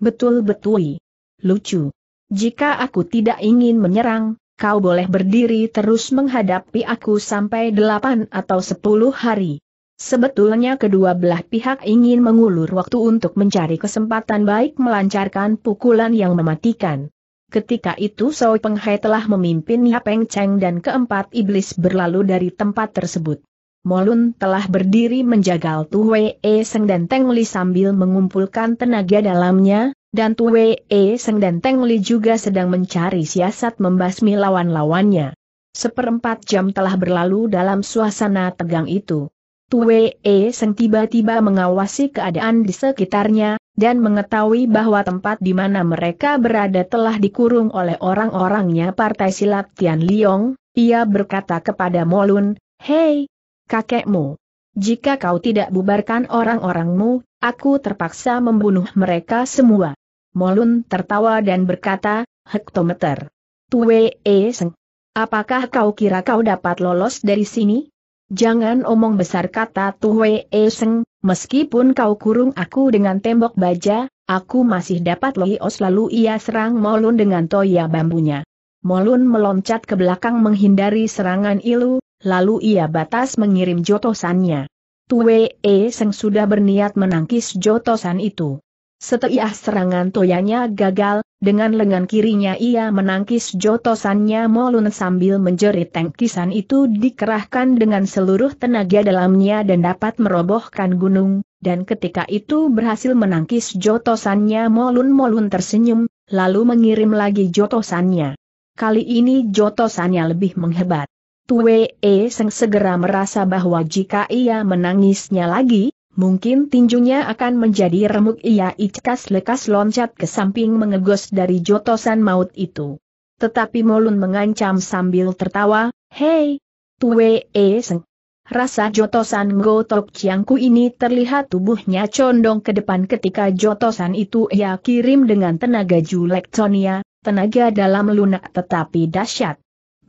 Betul-betul. Lucu. Jika aku tidak ingin menyerang, kau boleh berdiri terus menghadapi aku sampai delapan atau sepuluh hari. Sebetulnya kedua belah pihak ingin mengulur waktu untuk mencari kesempatan baik melancarkan pukulan yang mematikan. Ketika itu Soi Penghai telah memimpin Yapeng Cheng dan keempat iblis berlalu dari tempat tersebut. Molun telah berdiri menjagal Tu Wei E Seng dan Teng Li sambil mengumpulkan tenaga dalamnya, dan Tu Wei E Seng dan Teng Li juga sedang mencari siasat membasmi lawan-lawannya. Seperempat jam telah berlalu dalam suasana tegang itu. Tue E Seng tiba-tiba mengawasi keadaan di sekitarnya, dan mengetahui bahwa tempat di mana mereka berada telah dikurung oleh orang-orangnya Partai Silat Tian Liong, ia berkata kepada Molun, Hei, kakekmu, jika kau tidak bubarkan orang-orangmu, aku terpaksa membunuh mereka semua. Molun tertawa dan berkata, Hektometer. Tue E Seng, apakah kau kira kau dapat lolos dari sini? Jangan omong besar kata Tuhwe Eseng, meskipun kau kurung aku dengan tembok baja, aku masih dapat loios lalu ia serang Molun dengan toya bambunya. Molun meloncat ke belakang menghindari serangan Ilu, lalu ia batas mengirim jotosannya. Tue E Seng sudah berniat menangkis jotosan itu. Setiap serangan toyanya gagal, dengan lengan kirinya ia menangkis jotosannya Molun sambil menjerit tangkisan itu dikerahkan dengan seluruh tenaga dalamnya dan dapat merobohkan gunung, dan ketika itu berhasil menangkis jotosannya Molun-Molun tersenyum, lalu mengirim lagi jotosannya. Kali ini jotosannya lebih menghebat. Tue E Seng segera merasa bahwa jika ia menangisnya lagi, Mungkin tinjunya akan menjadi remuk ia ikas lekas loncat ke samping mengegos dari jotosan maut itu. Tetapi Molun mengancam sambil tertawa, Hei, Tue E Seng. Rasa jotosan gotok ciangku ini terlihat tubuhnya condong ke depan ketika jotosan itu ia kirim dengan tenaga julektonia, tenaga dalam lunak tetapi dahsyat.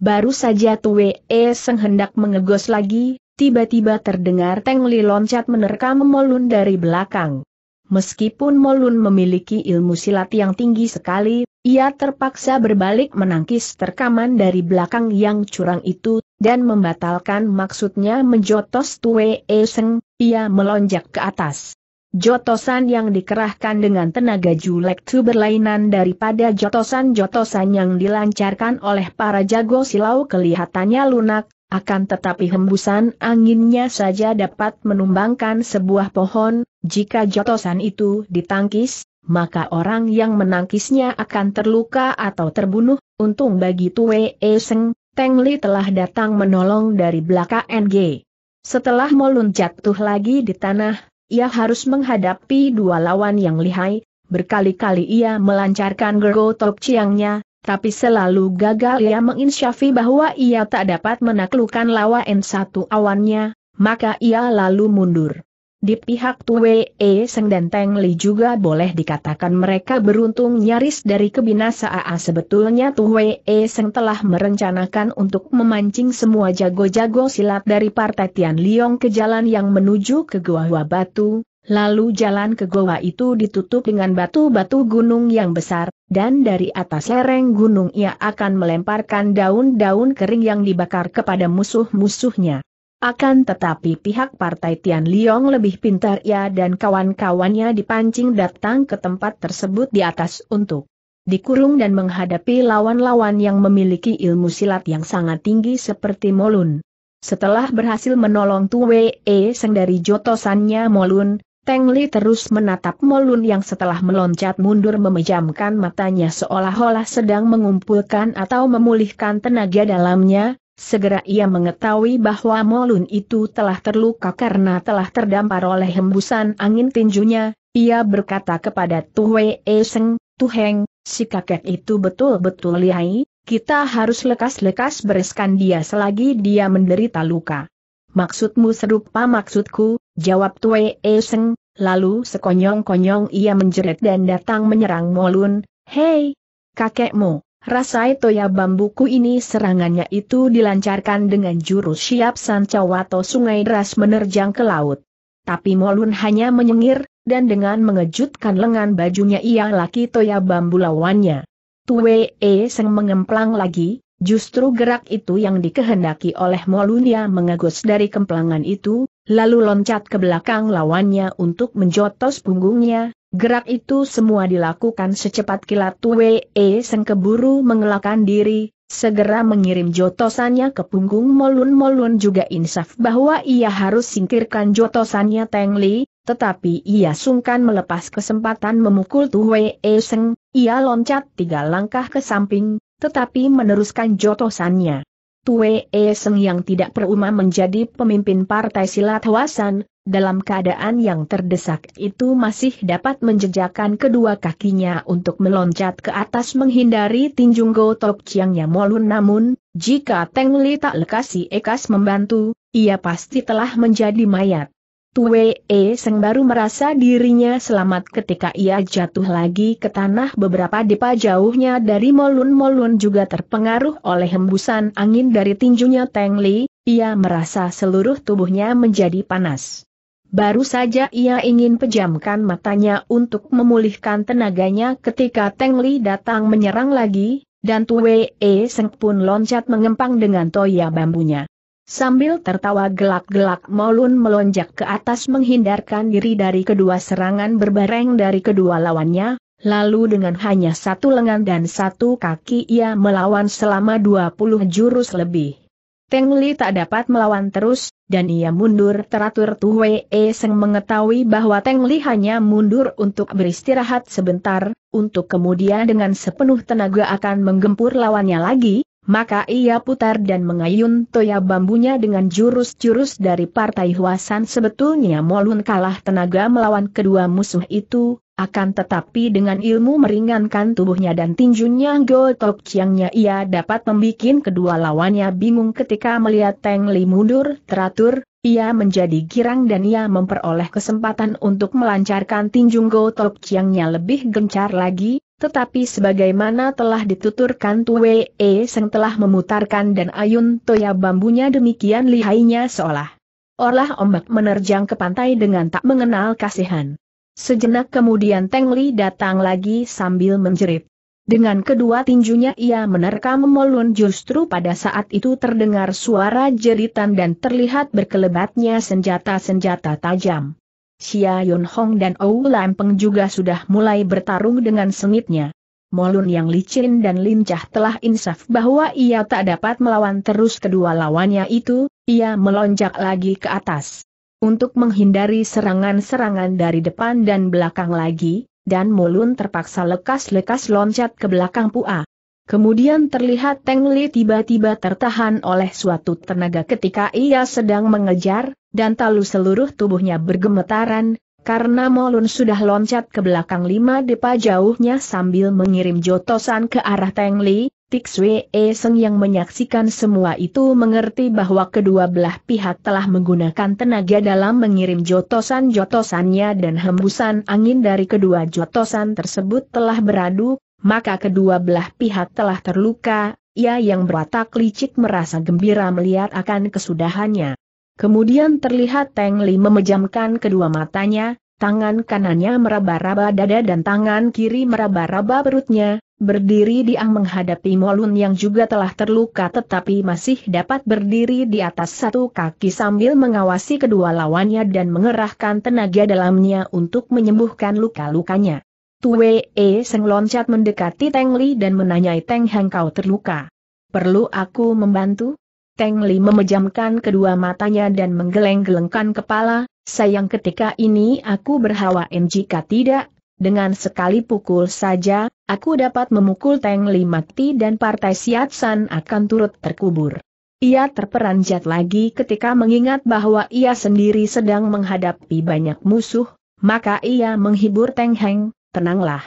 Baru saja Tue E Seng hendak mengegos lagi, Tiba-tiba terdengar Teng Li loncat menerkam Molun dari belakang. Meskipun Molun memiliki ilmu silat yang tinggi sekali, ia terpaksa berbalik menangkis terkaman dari belakang yang curang itu, dan membatalkan maksudnya menjotos Tue e Seng, ia melonjak ke atas. Jotosan yang dikerahkan dengan tenaga julek itu berlainan daripada jotosan-jotosan yang dilancarkan oleh para jago silau kelihatannya lunak, akan tetapi hembusan anginnya saja dapat menumbangkan sebuah pohon, jika jotosan itu ditangkis, maka orang yang menangkisnya akan terluka atau terbunuh, untung bagi Tue E Seng, Teng Li telah datang menolong dari belakang NG. Setelah Molun jatuh lagi di tanah, ia harus menghadapi dua lawan yang lihai, berkali-kali ia melancarkan Gergo Tok ciangnya, tapi selalu gagal ia menginsyafi bahwa ia tak dapat menaklukkan lawa n satu awannya, maka ia lalu mundur. Di pihak Tue E Seng dan Teng Li juga boleh dikatakan mereka beruntung nyaris dari kebinasaan sebetulnya Tue E Seng telah merencanakan untuk memancing semua jago-jago silat dari Partai Tian Liong ke jalan yang menuju ke Gua Hua Batu, Lalu jalan ke goa itu ditutup dengan batu-batu gunung yang besar, dan dari atas lereng gunung ia akan melemparkan daun-daun kering yang dibakar kepada musuh-musuhnya. Akan tetapi pihak partai Tian Liong lebih pintar ia dan kawan-kawannya dipancing datang ke tempat tersebut di atas untuk dikurung dan menghadapi lawan-lawan yang memiliki ilmu silat yang sangat tinggi seperti Molun. Setelah berhasil menolong Tuwee e Seng dari jotosannya Molun, Teng Li terus menatap Molun yang setelah meloncat mundur memejamkan matanya seolah-olah sedang mengumpulkan atau memulihkan tenaga dalamnya, segera ia mengetahui bahwa Molun itu telah terluka karena telah terdampar oleh hembusan angin tinjunya, ia berkata kepada Tu Wei, E Seng, Tu Heng, si kakek itu betul-betul lihai, kita harus lekas-lekas bereskan dia selagi dia menderita luka. Maksudmu serupa maksudku, jawab Tue Seng, lalu sekonyong-konyong ia menjerit dan datang menyerang Molun, Hei, kakekmu, rasai toya bambuku ini serangannya itu dilancarkan dengan jurus siap sancawato sungai deras menerjang ke laut. Tapi Molun hanya menyengir, dan dengan mengejutkan lengan bajunya ia laki toya bambu lawannya. Tue Seng mengemplang lagi, Justru gerak itu yang dikehendaki oleh Molunia mengegus dari kemplangan itu, lalu loncat ke belakang lawannya untuk menjotos punggungnya, gerak itu semua dilakukan secepat kilat Wei Seng keburu mengelakkan diri, segera mengirim jotosannya ke punggung Molun-Molun juga insaf bahwa ia harus singkirkan jotosannya Teng Li, tetapi ia sungkan melepas kesempatan memukul Wei Seng, ia loncat tiga langkah ke samping, tetapi meneruskan jotosannya. Tue E Seng yang tidak perumah menjadi pemimpin partai silat Hwasan, dalam keadaan yang terdesak itu masih dapat menjejakkan kedua kakinya untuk meloncat ke atas menghindari tinjung gotok ciangnya Molun namun, jika Teng Li tak lekasi ekas membantu, ia pasti telah menjadi mayat. Tue E Seng baru merasa dirinya selamat ketika ia jatuh lagi ke tanah beberapa depa jauhnya dari Molun-Molun juga terpengaruh oleh hembusan angin dari tinjunya Teng Li, ia merasa seluruh tubuhnya menjadi panas. Baru saja ia ingin pejamkan matanya untuk memulihkan tenaganya ketika Teng Li datang menyerang lagi, dan Tue E Seng pun loncat mengempang dengan toya bambunya. Sambil tertawa gelak-gelak Maulun melonjak ke atas menghindarkan diri dari kedua serangan berbareng dari kedua lawannya, lalu dengan hanya satu lengan dan satu kaki ia melawan selama 20 jurus lebih. Teng Li tak dapat melawan terus, dan ia mundur teratur Tuwe E Seng mengetahui bahwa Teng Li hanya mundur untuk beristirahat sebentar, untuk kemudian dengan sepenuh tenaga akan menggempur lawannya lagi, maka ia putar dan mengayun toya bambunya dengan jurus-jurus dari partai Huasan sebetulnya Molun kalah tenaga melawan kedua musuh itu, akan tetapi dengan ilmu meringankan tubuhnya dan tinjunya Gotok Chiangnya ia dapat membuat kedua lawannya bingung ketika melihat Teng Li mundur teratur, ia menjadi girang dan ia memperoleh kesempatan untuk melancarkan tinjung Gotok Chiangnya lebih gencar lagi, tetapi sebagaimana telah dituturkan Tue E Seng telah memutarkan dan ayun toya bambunya demikian lihainya seolah. Olah ombak menerjang ke pantai dengan tak mengenal kasihan. Sejenak kemudian Teng Li datang lagi sambil menjerit. Dengan kedua tinjunya ia menerkam Molun justru pada saat itu terdengar suara jeritan dan terlihat berkelebatnya senjata-senjata tajam. Xia Yun Hong dan Ou Lampeng juga sudah mulai bertarung dengan sengitnya. Molun yang licin dan lincah telah insaf bahwa ia tak dapat melawan terus kedua lawannya itu, ia melonjak lagi ke atas. Untuk menghindari serangan-serangan dari depan dan belakang lagi, dan Molun terpaksa lekas-lekas loncat ke belakang Pua. Kemudian terlihat Teng Li tiba-tiba tertahan oleh suatu tenaga ketika ia sedang mengejar, dan talu seluruh tubuhnya bergemetaran, karena Molun sudah loncat ke belakang lima depa jauhnya sambil mengirim jotosan ke arah Teng Li, Tik e Seng yang menyaksikan semua itu mengerti bahwa kedua belah pihak telah menggunakan tenaga dalam mengirim jotosan-jotosannya dan hembusan angin dari kedua jotosan tersebut telah beradu, maka kedua belah pihak telah terluka, ia yang berwatak licik merasa gembira melihat akan kesudahannya. Kemudian terlihat Teng Li memejamkan kedua matanya, tangan kanannya meraba-raba dada dan tangan kiri meraba-raba perutnya, berdiri diang menghadapi Molun yang juga telah terluka tetapi masih dapat berdiri di atas satu kaki sambil mengawasi kedua lawannya dan mengerahkan tenaga dalamnya untuk menyembuhkan luka-lukanya. Tue E Seng loncat mendekati Teng Li dan menanyai Teng Hang kau terluka. Perlu aku membantu? Teng Li memejamkan kedua matanya dan menggeleng-gelengkan kepala, sayang ketika ini aku berhawain jika tidak, dengan sekali pukul saja, aku dapat memukul Teng Li mati dan partai San akan turut terkubur. Ia terperanjat lagi ketika mengingat bahwa ia sendiri sedang menghadapi banyak musuh, maka ia menghibur Teng Heng, tenanglah.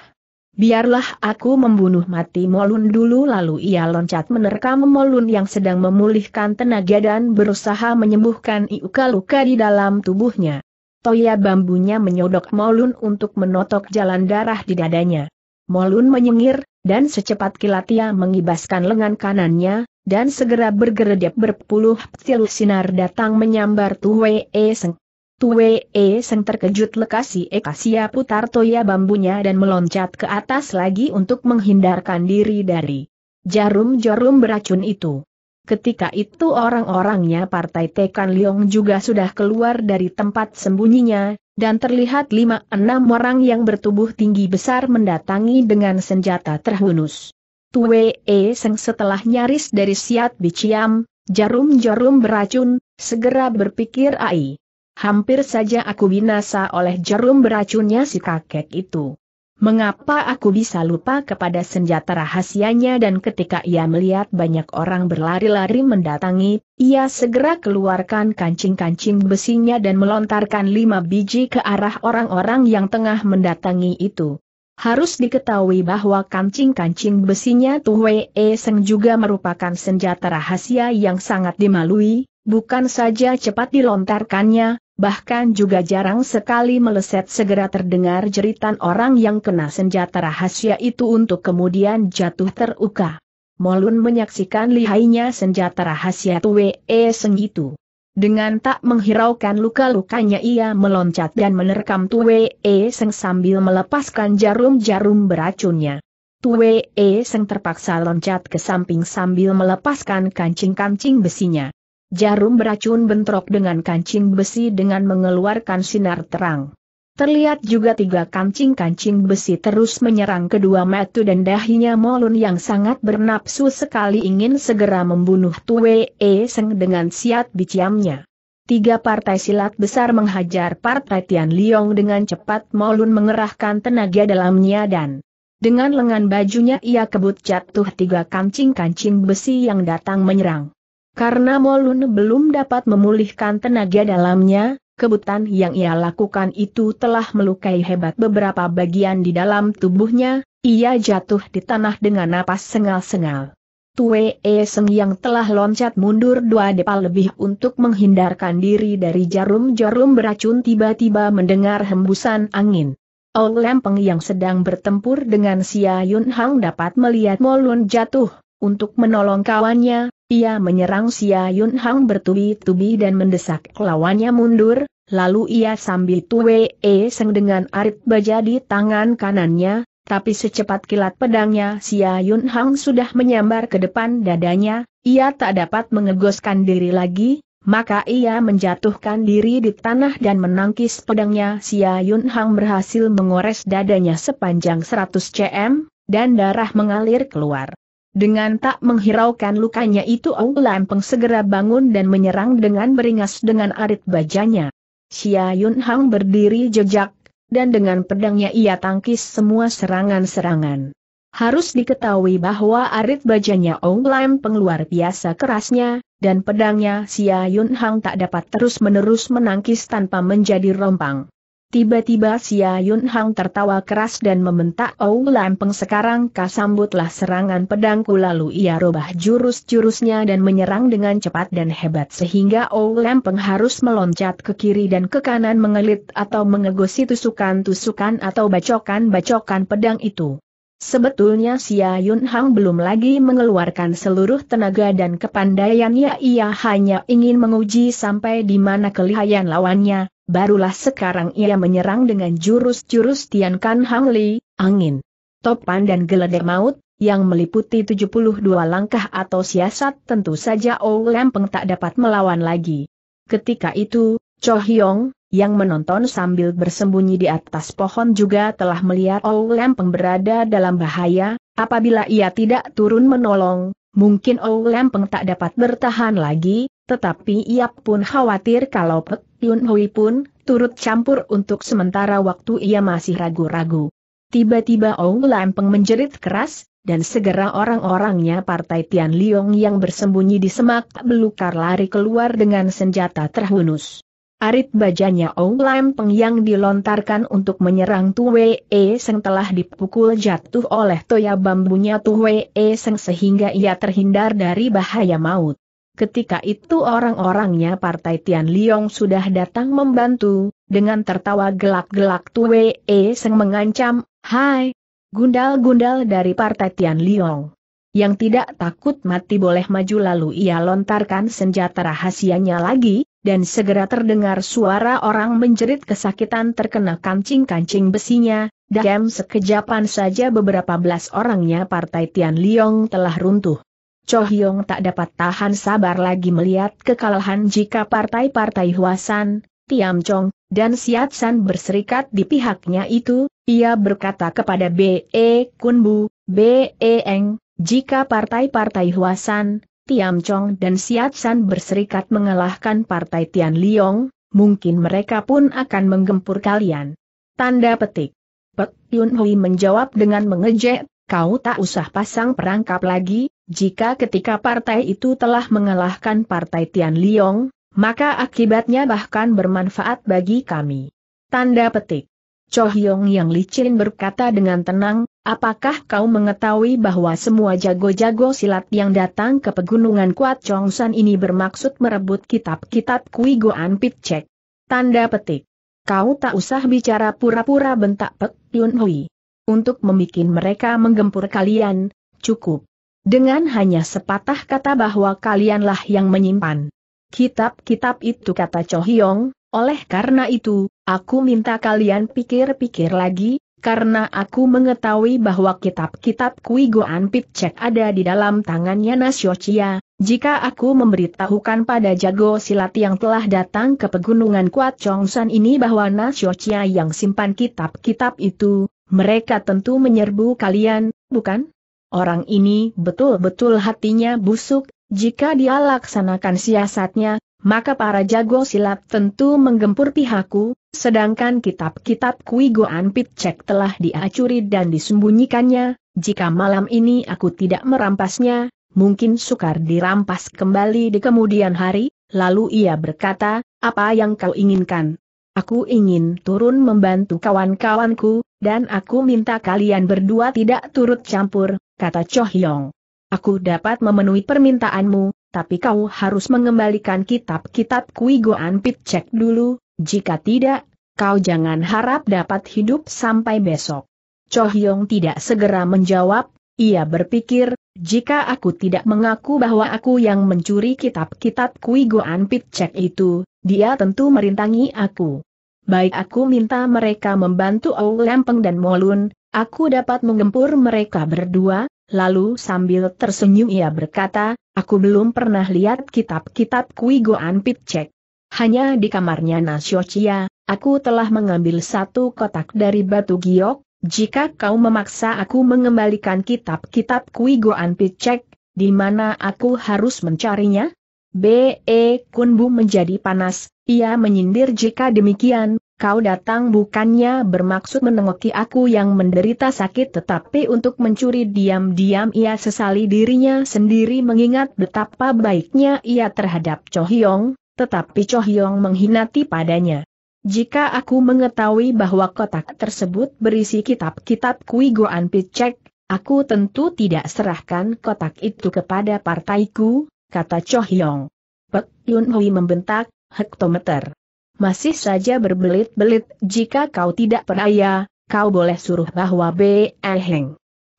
Biarlah aku membunuh mati Molun dulu lalu ia loncat menerkam Molun yang sedang memulihkan tenaga dan berusaha menyembuhkan luka-luka di dalam tubuhnya. Toya bambunya menyodok Molun untuk menotok jalan darah di dadanya. Molun menyengir, dan secepat kilat ia mengibaskan lengan kanannya, dan segera bergeredep berpuluh petil sinar datang menyambar Tuwe Seng. Tue E Seng terkejut lekasi Ekasia putar toya bambunya dan meloncat ke atas lagi untuk menghindarkan diri dari jarum-jarum beracun itu. Ketika itu orang-orangnya Partai Tekan Liong juga sudah keluar dari tempat sembunyinya, dan terlihat lima enam orang yang bertubuh tinggi besar mendatangi dengan senjata terhunus. Tue E Seng setelah nyaris dari Siat Biciam, jarum-jarum beracun, segera berpikir Ai. Hampir saja aku binasa oleh jarum beracunnya si kakek itu. Mengapa aku bisa lupa kepada senjata rahasianya dan ketika ia melihat banyak orang berlari-lari mendatangi, ia segera keluarkan kancing-kancing besinya dan melontarkan lima biji ke arah orang-orang yang tengah mendatangi itu. Harus diketahui bahwa kancing-kancing besinya Tuwe E Seng juga merupakan senjata rahasia yang sangat dimalui, bukan saja cepat dilontarkannya, Bahkan juga jarang sekali meleset segera terdengar jeritan orang yang kena senjata rahasia itu untuk kemudian jatuh terluka. Molun menyaksikan lihainya senjata rahasia Tue e Seng itu. Dengan tak menghiraukan luka-lukanya ia meloncat dan menerkam Tue e Seng sambil melepaskan jarum-jarum beracunnya. Tue e Seng terpaksa loncat ke samping sambil melepaskan kancing-kancing besinya. Jarum beracun bentrok dengan kancing besi dengan mengeluarkan sinar terang. Terlihat juga tiga kancing-kancing besi terus menyerang kedua metu dan dahinya Molun yang sangat bernapsu sekali ingin segera membunuh Tue E Seng dengan siat biciamnya. Tiga partai silat besar menghajar partai Tian Liong dengan cepat Molun mengerahkan tenaga dalamnya dan dengan lengan bajunya ia kebut jatuh tiga kancing-kancing besi yang datang menyerang. Karena Molun belum dapat memulihkan tenaga dalamnya, kebutan yang ia lakukan itu telah melukai hebat beberapa bagian di dalam tubuhnya, ia jatuh di tanah dengan napas sengal-sengal. Tue E Seng yang telah loncat mundur dua depa lebih untuk menghindarkan diri dari jarum-jarum beracun tiba-tiba mendengar hembusan angin. Ong Lempeng yang sedang bertempur dengan Sia Yun Hang dapat melihat Molun jatuh. Untuk menolong kawannya, ia menyerang Xia Yun Hang bertubi-tubi dan mendesak lawannya mundur, lalu ia sambil tuwe E Seng dengan arit baja di tangan kanannya, tapi secepat kilat pedangnya Xia Yun Hang sudah menyambar ke depan dadanya, ia tak dapat mengegoskan diri lagi, maka ia menjatuhkan diri di tanah dan menangkis pedangnya Xia Yun Hang berhasil mengores dadanya sepanjang 100 cm, dan darah mengalir keluar. Dengan tak menghiraukan lukanya itu Ong Lampeng segera bangun dan menyerang dengan beringas dengan arit bajanya. Xia Yun Hang berdiri jejak, dan dengan pedangnya ia tangkis semua serangan-serangan. Harus diketahui bahwa arit bajanya Ong Lampeng luar biasa kerasnya, dan pedangnya Xia Yun Hang tak dapat terus-menerus menangkis tanpa menjadi rompang. Tiba-tiba Xia Yun Hang tertawa keras dan membentak Ou oh, Lampeng sekarang kasambutlah serangan pedangku lalu ia robah jurus-jurusnya dan menyerang dengan cepat dan hebat sehingga Ou oh, Lampeng harus meloncat ke kiri dan ke kanan mengelit atau mengegosi tusukan-tusukan atau bacokan-bacokan pedang itu. Sebetulnya Xia Yun Hang belum lagi mengeluarkan seluruh tenaga dan kepandaiannya ia hanya ingin menguji sampai di mana kelihayan lawannya, barulah sekarang ia menyerang dengan jurus-jurus Tian Kan Hang Li, angin, topan dan geledek maut, yang meliputi 72 langkah atau siasat tentu saja Ou Lempeng tak dapat melawan lagi. Ketika itu, Cho Hyong, yang menonton sambil bersembunyi di atas pohon juga telah melihat Ou Lempeng berada dalam bahaya, apabila ia tidak turun menolong, mungkin Ou Lempeng tak dapat bertahan lagi, tetapi ia pun khawatir kalau Pek Yun Hui pun turut campur untuk sementara waktu ia masih ragu-ragu. Tiba-tiba Ong Lampeng menjerit keras, dan segera orang-orangnya Partai Tian Liong yang bersembunyi di semak belukar lari keluar dengan senjata terhunus. Arit bajanya Ong Lampeng yang dilontarkan untuk menyerang Wei E Seng telah dipukul jatuh oleh toya bambunya Wei E Seng sehingga ia terhindar dari bahaya maut. Ketika itu orang-orangnya Partai Tian Liong sudah datang membantu, dengan tertawa gelak-gelak Tue E Seng mengancam, Hai, gundal-gundal dari Partai Tian Liong. Yang tidak takut mati boleh maju lalu ia lontarkan senjata rahasianya lagi, dan segera terdengar suara orang menjerit kesakitan terkena kancing-kancing besinya, dan sekejapan saja beberapa belas orangnya Partai Tian Liong telah runtuh. Cho Hyong tak dapat tahan sabar lagi melihat kekalahan jika partai-partai Huasan, Tiam Chong, dan Siat San berserikat di pihaknya itu, ia berkata kepada B.E. Kunbu, B.E. Eng, jika partai-partai Huasan, Tiam Chong dan Siat San berserikat mengalahkan partai Tian Liong, mungkin mereka pun akan menggempur kalian. Tanda petik. Pek Yun Hui menjawab dengan mengejek, kau tak usah pasang perangkap lagi, jika ketika partai itu telah mengalahkan partai Tian Liong, maka akibatnya bahkan bermanfaat bagi kami. Tanda petik. Cho Hyong yang licin berkata dengan tenang, apakah kau mengetahui bahwa semua jago-jago silat yang datang ke pegunungan Kuat Chongsan ini bermaksud merebut kitab-kitab Kui Goan Pitcek? Tanda petik. Kau tak usah bicara pura-pura bentak Pek Yun Hui untuk membuat mereka menggempur kalian, cukup. Dengan hanya sepatah kata bahwa kalianlah yang menyimpan kitab-kitab itu kata Hyong, oleh karena itu, aku minta kalian pikir-pikir lagi, karena aku mengetahui bahwa kitab-kitab Kui Goan Cek ada di dalam tangannya Chia. jika aku memberitahukan pada jago silat yang telah datang ke pegunungan Kuat Chongsan ini bahwa Chia yang simpan kitab-kitab itu, mereka tentu menyerbu kalian, bukan? Orang ini betul-betul hatinya busuk, jika dia laksanakan siasatnya, maka para jago silat tentu menggempur pihakku, sedangkan kitab-kitab Kui Goan Pitcek telah diacuri dan disembunyikannya, jika malam ini aku tidak merampasnya, mungkin sukar dirampas kembali di kemudian hari, lalu ia berkata, apa yang kau inginkan? Aku ingin turun membantu kawan-kawanku, dan aku minta kalian berdua tidak turut campur, kata Cho Hyong. Aku dapat memenuhi permintaanmu, tapi kau harus mengembalikan kitab-kitab Kui Goan Pit cek dulu, jika tidak, kau jangan harap dapat hidup sampai besok. Cho Hyong tidak segera menjawab, ia berpikir, jika aku tidak mengaku bahwa aku yang mencuri kitab-kitab Kui Goan Pit Cek itu, dia tentu merintangi aku baik aku minta mereka membantu Ou Lempeng dan Molun, aku dapat menggempur mereka berdua, lalu sambil tersenyum ia berkata, aku belum pernah lihat kitab-kitab Kui Goan Pitcek. Hanya di kamarnya Nasiocia, aku telah mengambil satu kotak dari batu giok, jika kau memaksa aku mengembalikan kitab-kitab Kui Goan Pitcek, di mana aku harus mencarinya? B.E. Kunbu menjadi panas, ia menyindir jika demikian, kau datang bukannya bermaksud menengoki aku yang menderita sakit tetapi untuk mencuri diam-diam ia sesali dirinya sendiri mengingat betapa baiknya ia terhadap Chohyong, tetapi Chohyong menghinati padanya. Jika aku mengetahui bahwa kotak tersebut berisi kitab-kitab Kui Goan Picek, aku tentu tidak serahkan kotak itu kepada partaiku, kata Chohyong. Pek Yun Hui membentak, hektometer. Masih saja berbelit-belit, jika kau tidak peraya, kau boleh suruh bahwa B.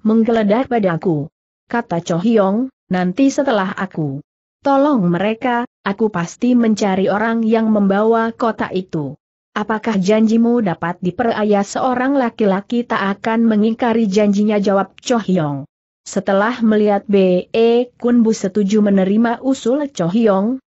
menggeledah padaku. Kata Cho Hyong, nanti setelah aku tolong mereka, aku pasti mencari orang yang membawa kota itu. Apakah janjimu dapat diperaya seorang laki-laki tak akan mengingkari janjinya jawab Cho Hyong. Setelah melihat B.E. Kun Bu setuju menerima usul Cho Hyong,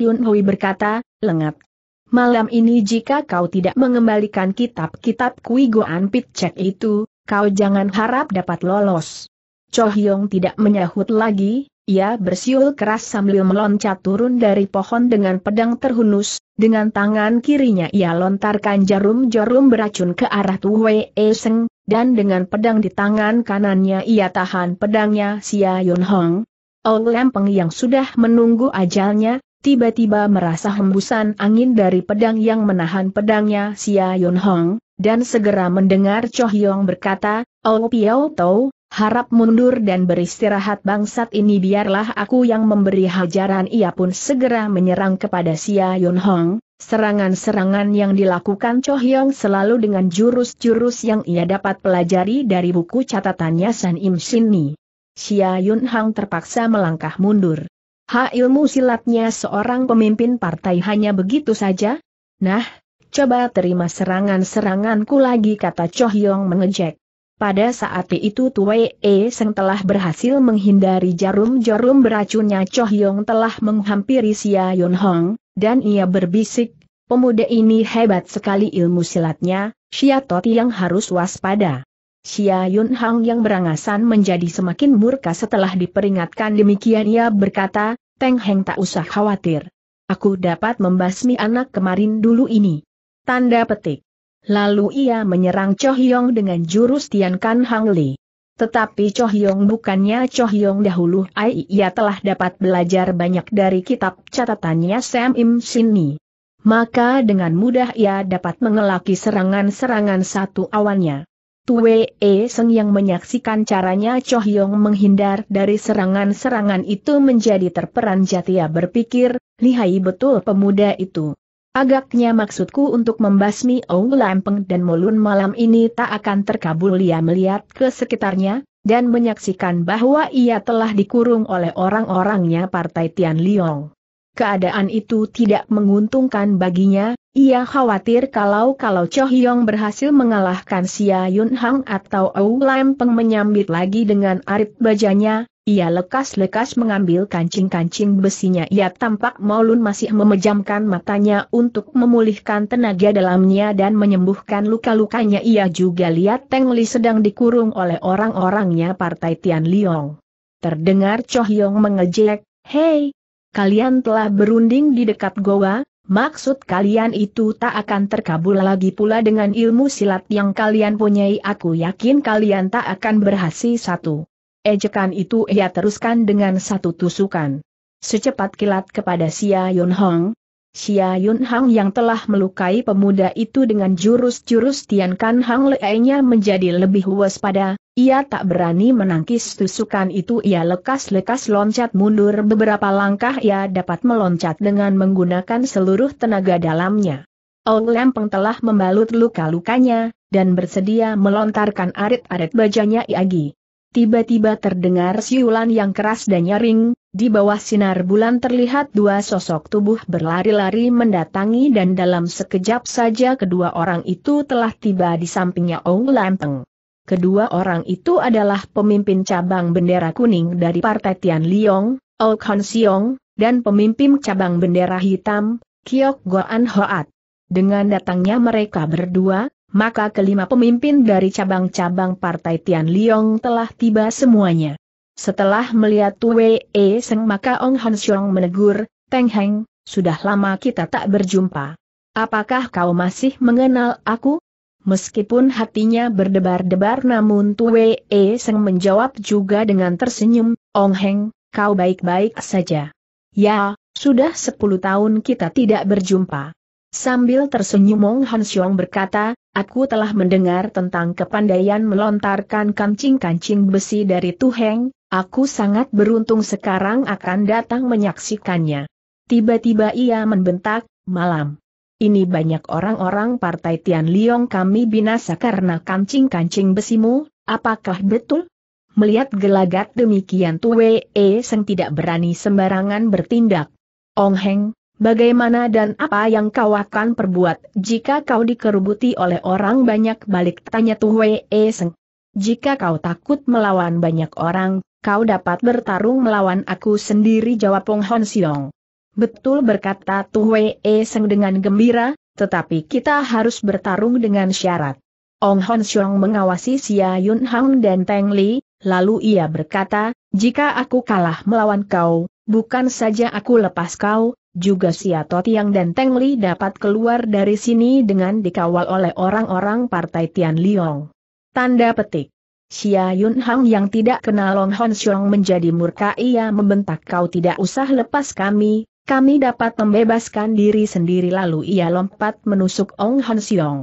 Yun Hui berkata, lengat. Malam ini jika kau tidak mengembalikan kitab-kitab Kui Goan Cek itu, kau jangan harap dapat lolos. Cho Hyong tidak menyahut lagi, ia bersiul keras sambil meloncat turun dari pohon dengan pedang terhunus, dengan tangan kirinya ia lontarkan jarum-jarum beracun ke arah Tu Wei e Seng, dan dengan pedang di tangan kanannya ia tahan pedangnya Sia Yun Hong. Lempeng yang sudah menunggu ajalnya, tiba-tiba merasa hembusan angin dari pedang yang menahan pedangnya Xia Yun Hong, dan segera mendengar Cho Hyong berkata, Oh Piao Tau, harap mundur dan beristirahat bangsat ini biarlah aku yang memberi hajaran ia pun segera menyerang kepada Xia Yun Hong, Serangan-serangan yang dilakukan Cho Hyong selalu dengan jurus-jurus yang ia dapat pelajari dari buku catatannya San Im Shin Ni. Xia Yun Hang terpaksa melangkah mundur. Ha ilmu silatnya seorang pemimpin partai hanya begitu saja? Nah, coba terima serangan-seranganku lagi kata Cho Yong mengejek. Pada saat itu Tue E Seng telah berhasil menghindari jarum-jarum beracunnya Cho Yong telah menghampiri Sia Yun Hong, dan ia berbisik, pemuda ini hebat sekali ilmu silatnya, Xia Toti yang harus waspada. Xia Yun Hong yang berangasan menjadi semakin murka setelah diperingatkan demikian ia berkata, Teng Heng tak usah khawatir. Aku dapat membasmi anak kemarin dulu ini. Tanda petik. Lalu ia menyerang Cho Hyong dengan jurus Tian Kan Hang Li. Tetapi Cho Hyong bukannya Cho Hyong dahulu Ai ia telah dapat belajar banyak dari kitab catatannya Sam Im Sini. Maka dengan mudah ia dapat mengelaki serangan-serangan satu awannya. Tue E Seng yang menyaksikan caranya Cho Hyong menghindar dari serangan-serangan itu menjadi terperanjat ia berpikir, lihai betul pemuda itu. Agaknya maksudku untuk membasmi Ong Lampeng dan Molun malam ini tak akan terkabul ia melihat ke sekitarnya, dan menyaksikan bahwa ia telah dikurung oleh orang-orangnya Partai Tian Liong keadaan itu tidak menguntungkan baginya, ia khawatir kalau-kalau Cho Hyong berhasil mengalahkan Sia Yun Hang atau Ou Lam Peng menyambit lagi dengan arit bajanya, ia lekas-lekas mengambil kancing-kancing besinya ia tampak Maulun masih memejamkan matanya untuk memulihkan tenaga dalamnya dan menyembuhkan luka-lukanya ia juga lihat Teng Li sedang dikurung oleh orang-orangnya partai Tian Liong. Terdengar Cho Hyong mengejek, Hei, kalian telah berunding di dekat goa, maksud kalian itu tak akan terkabul lagi pula dengan ilmu silat yang kalian punyai aku yakin kalian tak akan berhasil satu. Ejekan itu ia teruskan dengan satu tusukan. Secepat kilat kepada Xia Yun Hong, Xia Yun Hong yang telah melukai pemuda itu dengan jurus-jurus Tian Kan Hang lei menjadi lebih waspada, ia tak berani menangkis tusukan itu ia lekas-lekas loncat mundur beberapa langkah ia dapat meloncat dengan menggunakan seluruh tenaga dalamnya. Ong Lempeng telah membalut luka-lukanya, dan bersedia melontarkan arit-arit bajanya Iagi. Tiba-tiba terdengar siulan yang keras dan nyaring, di bawah sinar bulan terlihat dua sosok tubuh berlari-lari mendatangi dan dalam sekejap saja kedua orang itu telah tiba di sampingnya Ong Lempeng. Kedua orang itu adalah pemimpin cabang bendera kuning dari Partai Tian Liong, Oh Hon Siong, dan pemimpin cabang bendera hitam, Kiok Goan Hoat. Dengan datangnya mereka berdua, maka kelima pemimpin dari cabang-cabang Partai Tian Liong telah tiba semuanya. Setelah melihat Wei e Seng maka Ong Han Siong menegur, Teng Heng, sudah lama kita tak berjumpa. Apakah kau masih mengenal aku? Meskipun hatinya berdebar-debar namun Tue E Seng menjawab juga dengan tersenyum, Ong Heng, kau baik-baik saja. Ya, sudah sepuluh tahun kita tidak berjumpa. Sambil tersenyum Ong Han Xiong berkata, aku telah mendengar tentang kepandaian melontarkan kancing-kancing besi dari Tu Heng. aku sangat beruntung sekarang akan datang menyaksikannya. Tiba-tiba ia membentak, malam ini banyak orang-orang partai Tian Liong kami binasa karena kancing-kancing besimu, apakah betul? Melihat gelagat demikian Tue E Seng tidak berani sembarangan bertindak. Ong Heng, bagaimana dan apa yang kau akan perbuat jika kau dikerubuti oleh orang banyak balik tanya Tue E Seng. Jika kau takut melawan banyak orang, kau dapat bertarung melawan aku sendiri jawab Ong Hon Siong. Betul berkata Tuhwe E Seng dengan gembira, tetapi kita harus bertarung dengan syarat. Ong Hon Xiong mengawasi Xia Yun Hang dan Teng Li, lalu ia berkata, jika aku kalah melawan kau, bukan saja aku lepas kau, juga Xia Totiang dan Teng Li dapat keluar dari sini dengan dikawal oleh orang-orang partai Tian Liong. Tanda petik. Xia Yun Hang yang tidak kenal Ong Hon Xiong menjadi murka ia membentak kau tidak usah lepas kami, kami dapat membebaskan diri sendiri lalu ia lompat menusuk Ong Han Siong.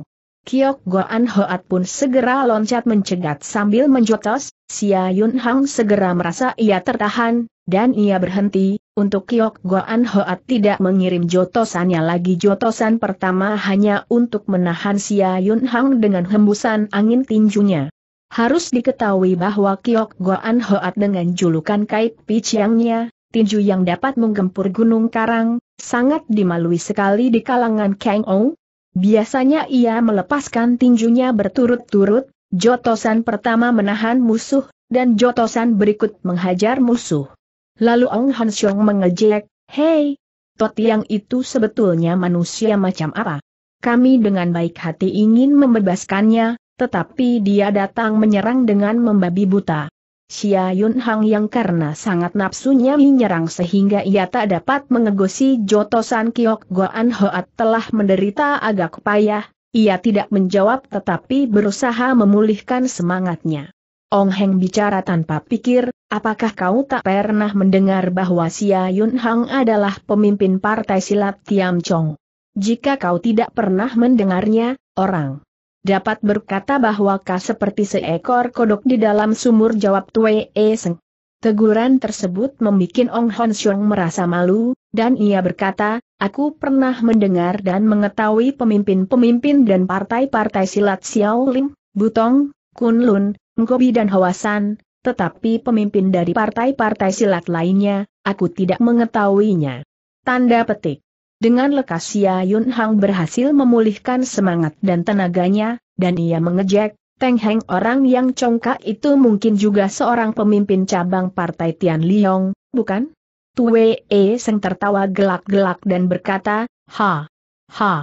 Kiok Goan Hoat pun segera loncat mencegat sambil menjotos, Sia Yun Hang segera merasa ia tertahan, dan ia berhenti, untuk Kiok Goan Hoat tidak mengirim jotosannya lagi jotosan pertama hanya untuk menahan Sia Yun Hang dengan hembusan angin tinjunya. Harus diketahui bahwa Kiok Goan Hoat dengan julukan kait piciangnya, tinju yang dapat menggempur gunung karang, sangat dimalui sekali di kalangan Kang Ou. Biasanya ia melepaskan tinjunya berturut-turut, jotosan pertama menahan musuh, dan jotosan berikut menghajar musuh. Lalu Ong Han mengejek, Hei, toti yang itu sebetulnya manusia macam apa? Kami dengan baik hati ingin membebaskannya, tetapi dia datang menyerang dengan membabi buta. Xia Yun Hang yang karena sangat nafsunya menyerang sehingga ia tak dapat mengegosi jotosan Kiok Goan Hoat telah menderita agak payah, ia tidak menjawab tetapi berusaha memulihkan semangatnya. Ong Heng bicara tanpa pikir, apakah kau tak pernah mendengar bahwa Xia Yun Hang adalah pemimpin partai silat Tiam Chong? Jika kau tidak pernah mendengarnya, orang dapat berkata bahwa Ka seperti seekor kodok di dalam sumur jawab Tue E Seng. Teguran tersebut membuat Ong Hon Xiong merasa malu, dan ia berkata, aku pernah mendengar dan mengetahui pemimpin-pemimpin dan partai-partai silat Xiaoling, Butong, Kun Lun, Ngobi dan Hawasan, tetapi pemimpin dari partai-partai silat lainnya, aku tidak mengetahuinya. Tanda petik. Dengan lekas Xia Yun Hang berhasil memulihkan semangat dan tenaganya, dan ia mengejek, Teng Heng orang yang congkak itu mungkin juga seorang pemimpin cabang partai Tian Liong, bukan? Tue E Seng tertawa gelak-gelak dan berkata, Ha! Ha!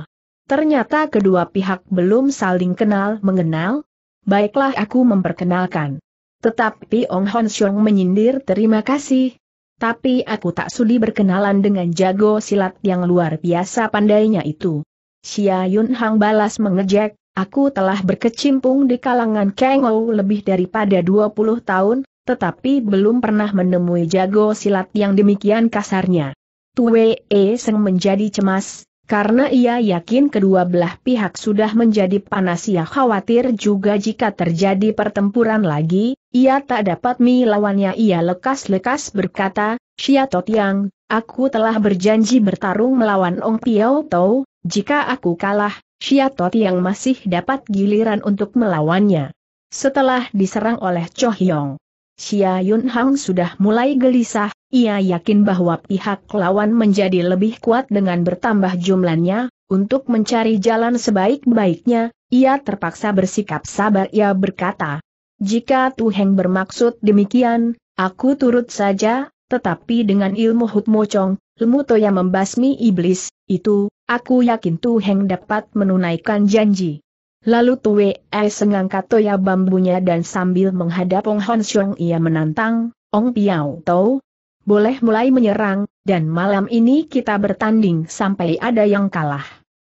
Ternyata kedua pihak belum saling kenal mengenal? Baiklah aku memperkenalkan. Tetapi Ong Hon Xiong menyindir terima kasih, tapi aku tak sudi berkenalan dengan jago silat yang luar biasa pandainya itu. Xia Yun Hang balas mengejek, aku telah berkecimpung di kalangan Ou lebih daripada 20 tahun, tetapi belum pernah menemui jago silat yang demikian kasarnya. Tu Wei Seng menjadi cemas, karena ia yakin kedua belah pihak sudah menjadi panas ia khawatir juga jika terjadi pertempuran lagi, ia tak dapat melawannya ia lekas-lekas berkata, Syiatot Yang, aku telah berjanji bertarung melawan Ong Piao Tau, jika aku kalah, Syiatot Yang masih dapat giliran untuk melawannya. Setelah diserang oleh Cho Hyong, Xia Yun Hang sudah mulai gelisah, ia yakin bahwa pihak lawan menjadi lebih kuat dengan bertambah jumlahnya, untuk mencari jalan sebaik-baiknya, ia terpaksa bersikap sabar ia berkata. Jika Tuheng bermaksud demikian, aku turut saja, tetapi dengan ilmu hut Hutmocong, ilmu Toya membasmi iblis, itu, aku yakin Tuheng dapat menunaikan janji. Lalu Tue E sengangkat Toya bambunya dan sambil menghadap Ong Hon ia menantang, Ong Piao Tau, boleh mulai menyerang, dan malam ini kita bertanding sampai ada yang kalah.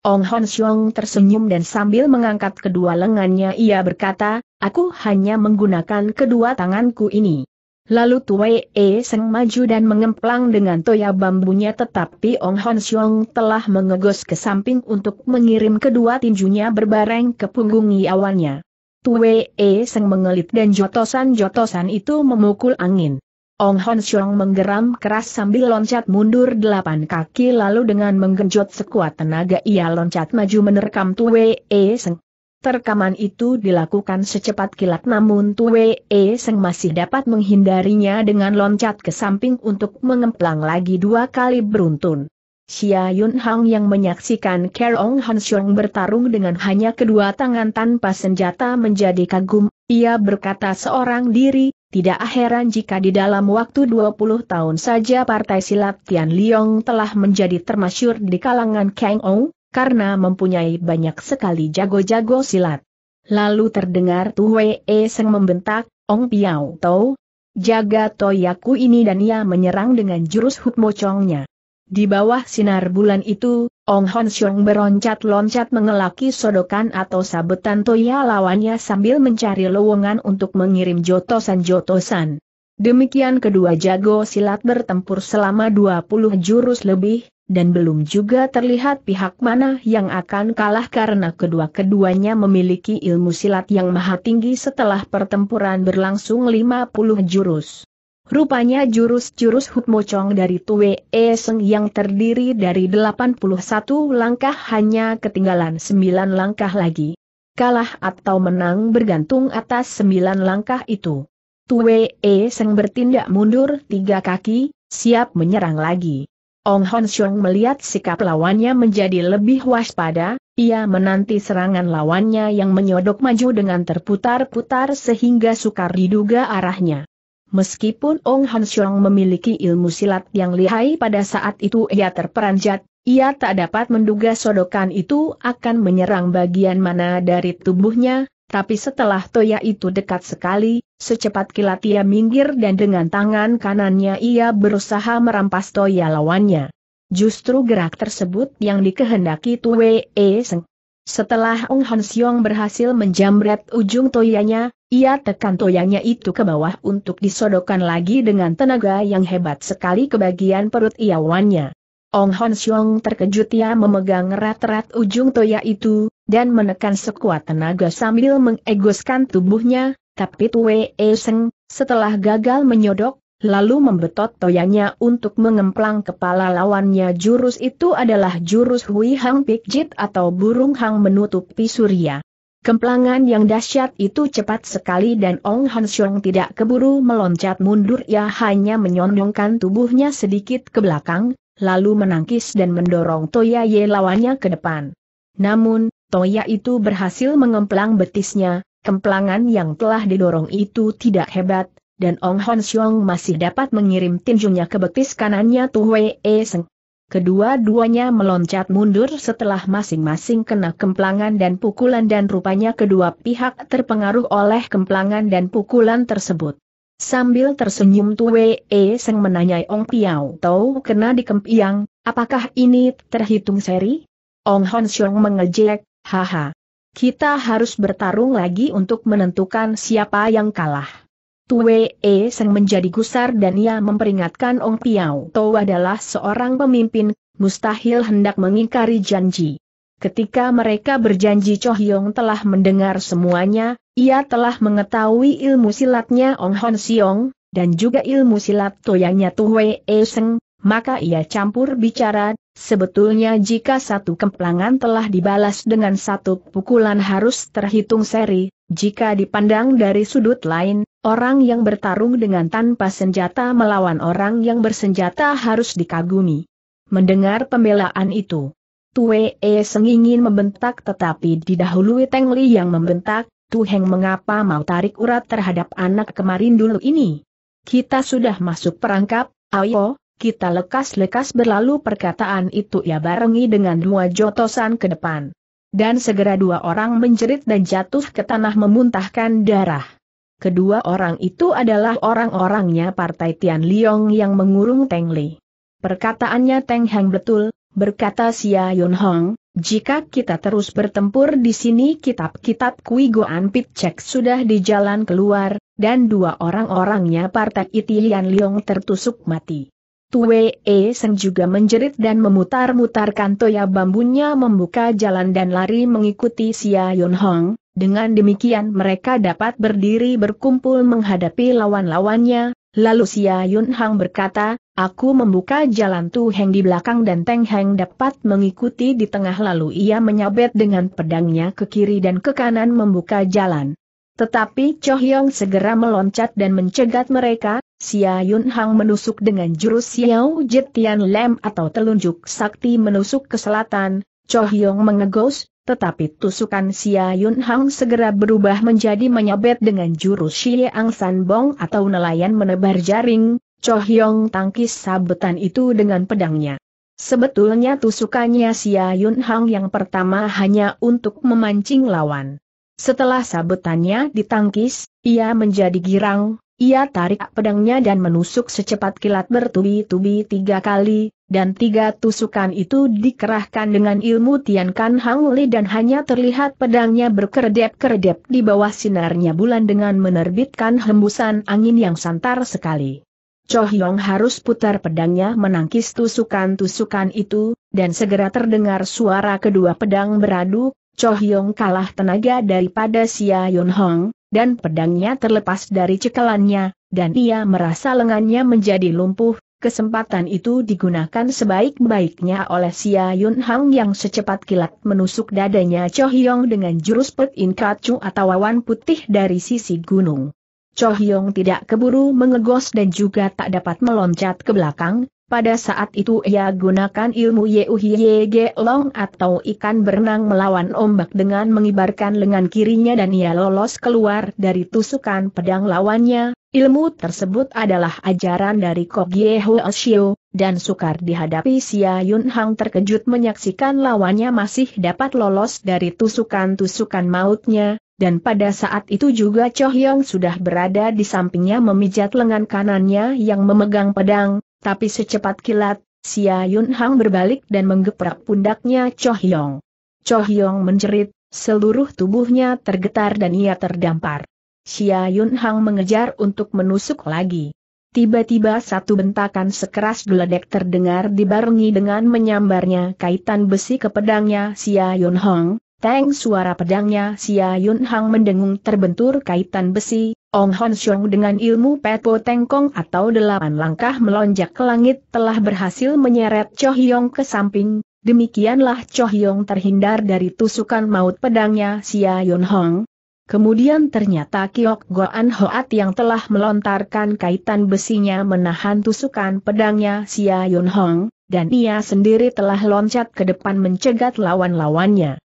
Ong Hon Xiong tersenyum dan sambil mengangkat kedua lengannya ia berkata, aku hanya menggunakan kedua tanganku ini. Lalu Tue E Seng maju dan mengemplang dengan toya bambunya tetapi Ong Hon Xiong telah mengegos ke samping untuk mengirim kedua tinjunya berbareng ke punggung awannya. Tue E Seng mengelit dan jotosan-jotosan itu memukul angin. Ong Hon Xiong menggeram keras sambil loncat mundur delapan kaki lalu dengan menggenjot sekuat tenaga ia loncat maju menerkam Tue E Seng. Terkaman itu dilakukan secepat kilat namun Tue E Seng masih dapat menghindarinya dengan loncat ke samping untuk mengemplang lagi dua kali beruntun. Xia Yun Hang yang menyaksikan Ong Hon Xiong bertarung dengan hanya kedua tangan tanpa senjata menjadi kagum, ia berkata seorang diri, tidak heran jika di dalam waktu 20 tahun saja partai silat Tian Liong telah menjadi termasyur di kalangan Kang Ong, karena mempunyai banyak sekali jago-jago silat. Lalu terdengar Tu Wei E Seng membentak, Ong Piao Tau, jaga toyaku ini dan ia menyerang dengan jurus hukmocongnya. Di bawah sinar bulan itu, Ong Hon Xiong beroncat-loncat mengelaki sodokan atau sabetan toya lawannya sambil mencari lowongan untuk mengirim jotosan-jotosan. Demikian kedua jago silat bertempur selama 20 jurus lebih, dan belum juga terlihat pihak mana yang akan kalah karena kedua-keduanya memiliki ilmu silat yang maha tinggi setelah pertempuran berlangsung 50 jurus. Rupanya jurus-jurus hut mocong dari Tue E Seng yang terdiri dari 81 langkah hanya ketinggalan 9 langkah lagi. Kalah atau menang bergantung atas 9 langkah itu. Tue E Seng bertindak mundur tiga kaki, siap menyerang lagi. Ong Hon Xiong melihat sikap lawannya menjadi lebih waspada, ia menanti serangan lawannya yang menyodok maju dengan terputar-putar sehingga sukar diduga arahnya. Meskipun Ong Han Xiong memiliki ilmu silat yang lihai pada saat itu ia terperanjat, ia tak dapat menduga sodokan itu akan menyerang bagian mana dari tubuhnya, tapi setelah Toya itu dekat sekali, secepat kilat ia minggir dan dengan tangan kanannya ia berusaha merampas Toya lawannya. Justru gerak tersebut yang dikehendaki Tue Seng. Setelah Ong Han Siong berhasil menjamret ujung toyanya, ia tekan toyanya itu ke bawah untuk disodokkan lagi dengan tenaga yang hebat sekali ke bagian perut iawannya. Ong Hon Siong terkejut ia memegang erat-erat ujung toya itu, dan menekan sekuat tenaga sambil mengegoskan tubuhnya, tapi Tue E Seng, setelah gagal menyodok, lalu membetot toyanya untuk mengemplang kepala lawannya jurus itu adalah jurus Hui Hang Pik Jit atau burung hang menutupi surya. Kemplangan yang dahsyat itu cepat sekali dan Ong Hansyong tidak keburu meloncat mundur ia hanya menyondongkan tubuhnya sedikit ke belakang, lalu menangkis dan mendorong Toya Ye lawannya ke depan. Namun, Toya itu berhasil mengemplang betisnya, kemplangan yang telah didorong itu tidak hebat, dan Ong Hansyong masih dapat mengirim tinjunya ke betis kanannya Tu Wei Seng. Kedua-duanya meloncat mundur setelah masing-masing kena kemplangan dan pukulan dan rupanya kedua pihak terpengaruh oleh kemplangan dan pukulan tersebut. Sambil tersenyum Tue E Seng menanyai Ong Piao Tau kena dikempiang, apakah ini terhitung seri? Ong Hon Xiong mengejek, haha. Kita harus bertarung lagi untuk menentukan siapa yang kalah. Tue E Seng menjadi gusar dan ia memperingatkan Ong Piao Tau adalah seorang pemimpin, mustahil hendak mengingkari janji. Ketika mereka berjanji Cho Hyong telah mendengar semuanya, ia telah mengetahui ilmu silatnya Ong Hon Siong, dan juga ilmu silat toyanya Tuhwe E Seng, maka ia campur bicara, sebetulnya jika satu kemplangan telah dibalas dengan satu pukulan harus terhitung seri, jika dipandang dari sudut lain, orang yang bertarung dengan tanpa senjata melawan orang yang bersenjata harus dikagumi. Mendengar pembelaan itu, Tue E Seng ingin membentak tetapi didahului Teng Li yang membentak, Tu Heng, mengapa mau tarik urat terhadap anak kemarin dulu ini? Kita sudah masuk perangkap, ayo, kita lekas-lekas berlalu perkataan itu ya barengi dengan dua jotosan ke depan dan segera dua orang menjerit dan jatuh ke tanah memuntahkan darah. Kedua orang itu adalah orang-orangnya Partai Tian Liong yang mengurung Teng Li. Perkataannya Teng Hang betul, berkata Xia Yun Hong, jika kita terus bertempur di sini kitab-kitab Kui Goan pit Cek sudah di jalan keluar, dan dua orang-orangnya Partai Tian Liong tertusuk mati. Tue E Sen juga menjerit dan memutar-mutarkan toya bambunya membuka jalan dan lari mengikuti Xia Yun Hong. Dengan demikian mereka dapat berdiri berkumpul menghadapi lawan-lawannya. Lalu Xia Yun Hong berkata, aku membuka jalan Tu Heng di belakang dan Teng Heng dapat mengikuti di tengah lalu ia menyabet dengan pedangnya ke kiri dan ke kanan membuka jalan. Tetapi Cho Hyong segera meloncat dan mencegat mereka, Xia Yun Hang menusuk dengan jurus Xiao Jetian Lem atau telunjuk sakti menusuk ke selatan, Cho Hyong mengegos, tetapi tusukan Xia Yun Hang segera berubah menjadi menyabet dengan jurus Xie Ang San Bong atau nelayan menebar jaring, Cho Hyong tangkis sabetan itu dengan pedangnya. Sebetulnya tusukannya Xia Yun Hang yang pertama hanya untuk memancing lawan. Setelah sabetannya ditangkis, ia menjadi girang, ia tarik pedangnya dan menusuk secepat kilat bertubi-tubi tiga kali, dan tiga tusukan itu dikerahkan dengan ilmu Tian Kan Hang Li dan hanya terlihat pedangnya berkeredep-keredep di bawah sinarnya bulan dengan menerbitkan hembusan angin yang santar sekali. Cho Hyong harus putar pedangnya menangkis tusukan-tusukan itu, dan segera terdengar suara kedua pedang beradu, Cho Hyong kalah tenaga daripada Xia Yun Hong, dan pedangnya terlepas dari cekalannya, dan ia merasa lengannya menjadi lumpuh, Kesempatan itu digunakan sebaik-baiknya oleh Xia Yun Hang yang secepat kilat menusuk dadanya Cho Hyong dengan jurus Pet In Kacu atau awan putih dari sisi gunung. Cho Hyong tidak keburu mengegos dan juga tak dapat meloncat ke belakang, pada saat itu ia gunakan ilmu Ge Long atau ikan berenang melawan ombak dengan mengibarkan lengan kirinya dan ia lolos keluar dari tusukan pedang lawannya. Ilmu tersebut adalah ajaran dari Kogye Hoshio, dan sukar dihadapi Xia Yun Hang terkejut menyaksikan lawannya masih dapat lolos dari tusukan-tusukan mautnya, dan pada saat itu juga Cho Hyung sudah berada di sampingnya memijat lengan kanannya yang memegang pedang, tapi secepat kilat, Xia Yun Hang berbalik dan menggeprak pundaknya Cho Hyong. Cho Hyong menjerit, seluruh tubuhnya tergetar dan ia terdampar. Xia Yun Hang mengejar untuk menusuk lagi. Tiba-tiba satu bentakan sekeras geledek terdengar dibarengi dengan menyambarnya kaitan besi ke pedangnya Xia Yun Hang. Teng suara pedangnya Xia Yun Hang mendengung terbentur kaitan besi, Ong Hon Xiong dengan ilmu Petpo Tengkong atau delapan langkah melonjak ke langit telah berhasil menyeret Cho Hyong ke samping, demikianlah Cho Hyong terhindar dari tusukan maut pedangnya Sia Yun Hong. Kemudian ternyata Kiok Goan Hoat yang telah melontarkan kaitan besinya menahan tusukan pedangnya Sia Yun Hong, dan ia sendiri telah loncat ke depan mencegat lawan-lawannya.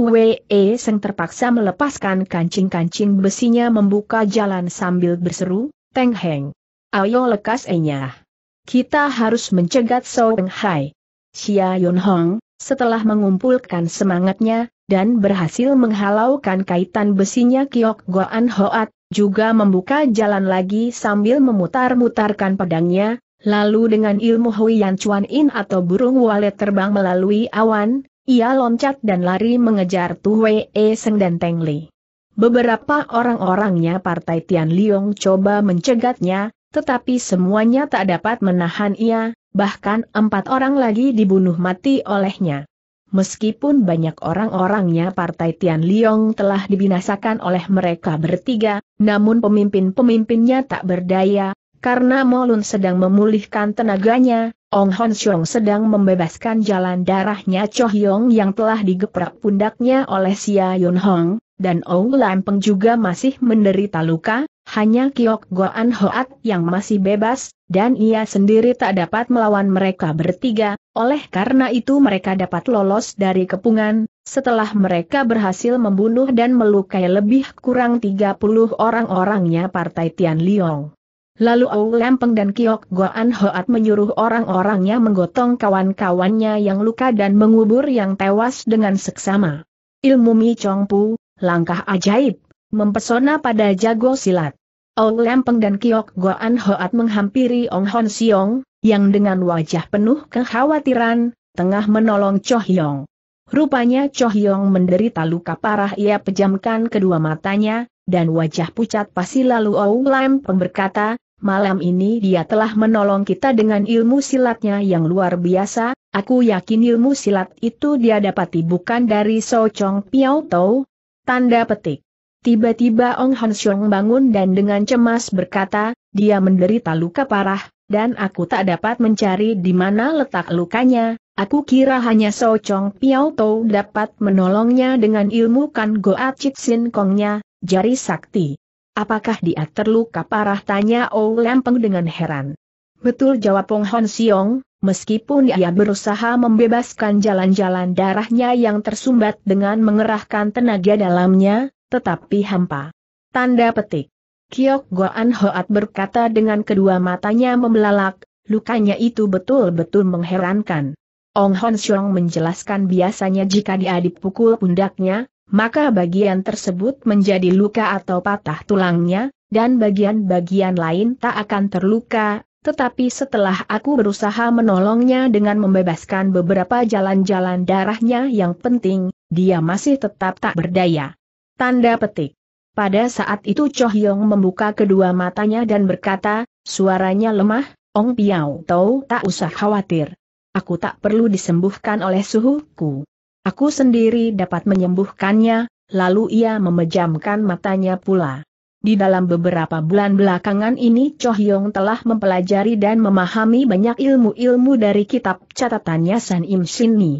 Tue E Seng terpaksa melepaskan kancing-kancing besinya membuka jalan sambil berseru, Teng Heng. Ayo lekas enyah. Kita harus mencegat So Hai. Xia Yun Hong, setelah mengumpulkan semangatnya, dan berhasil menghalaukan kaitan besinya Kiok Goan Hoat, juga membuka jalan lagi sambil memutar-mutarkan pedangnya, lalu dengan ilmu Hui Yan Chuan In atau burung walet terbang melalui awan, ia loncat dan lari mengejar Tu Wei e Seng dan Teng Li. Beberapa orang-orangnya Partai Tian Liong coba mencegatnya, tetapi semuanya tak dapat menahan ia, bahkan empat orang lagi dibunuh mati olehnya. Meskipun banyak orang-orangnya Partai Tian Liong telah dibinasakan oleh mereka bertiga, namun pemimpin-pemimpinnya tak berdaya, karena Molun sedang memulihkan tenaganya, Ong Hon Xiong sedang membebaskan jalan darahnya Cho Hyong yang telah digeprak pundaknya oleh Sia Yun Hong, dan Ong Lam Peng juga masih menderita luka, hanya Kiok Goan Hoat yang masih bebas, dan ia sendiri tak dapat melawan mereka bertiga, oleh karena itu mereka dapat lolos dari kepungan, setelah mereka berhasil membunuh dan melukai lebih kurang 30 orang-orangnya Partai Tian Liong. Lalu Ou Lempeng dan Kiok Goan Hoat menyuruh orang-orangnya menggotong kawan-kawannya yang luka dan mengubur yang tewas dengan seksama. Ilmu Mi Chong Pu, langkah ajaib, mempesona pada jago silat. Ou Lempeng dan Kiok Goan Hoat menghampiri Ong Hon Siong, yang dengan wajah penuh kekhawatiran, tengah menolong Cho Hyong. Rupanya Cho Hyong menderita luka parah ia pejamkan kedua matanya, dan wajah pucat pasi lalu Ou Lam berkata, Malam ini dia telah menolong kita dengan ilmu silatnya yang luar biasa, aku yakin ilmu silat itu dia dapati bukan dari So Chong Piao Tau. Tanda petik. Tiba-tiba Ong Han Xiong bangun dan dengan cemas berkata, dia menderita luka parah, dan aku tak dapat mencari di mana letak lukanya, aku kira hanya So Chong Piao Tau dapat menolongnya dengan ilmu kan Goa Cik Sin Kongnya, jari sakti. Apakah dia terluka parah tanya Ou Lempeng dengan heran. Betul jawab Pong Hon Siong, meskipun ia berusaha membebaskan jalan-jalan darahnya yang tersumbat dengan mengerahkan tenaga dalamnya, tetapi hampa. Tanda petik. Kiok Goan Hoat berkata dengan kedua matanya membelalak, lukanya itu betul-betul mengherankan. Ong Hon Siong menjelaskan biasanya jika dia dipukul pundaknya, maka bagian tersebut menjadi luka atau patah tulangnya, dan bagian-bagian lain tak akan terluka, tetapi setelah aku berusaha menolongnya dengan membebaskan beberapa jalan-jalan darahnya yang penting, dia masih tetap tak berdaya. Tanda petik. Pada saat itu Choh Yong membuka kedua matanya dan berkata, suaranya lemah, Ong Piao Tau tak usah khawatir. Aku tak perlu disembuhkan oleh suhuku. Aku sendiri dapat menyembuhkannya, lalu ia memejamkan matanya pula. Di dalam beberapa bulan belakangan ini Cho Hyong telah mempelajari dan memahami banyak ilmu-ilmu dari kitab catatannya San Im Shin Ni.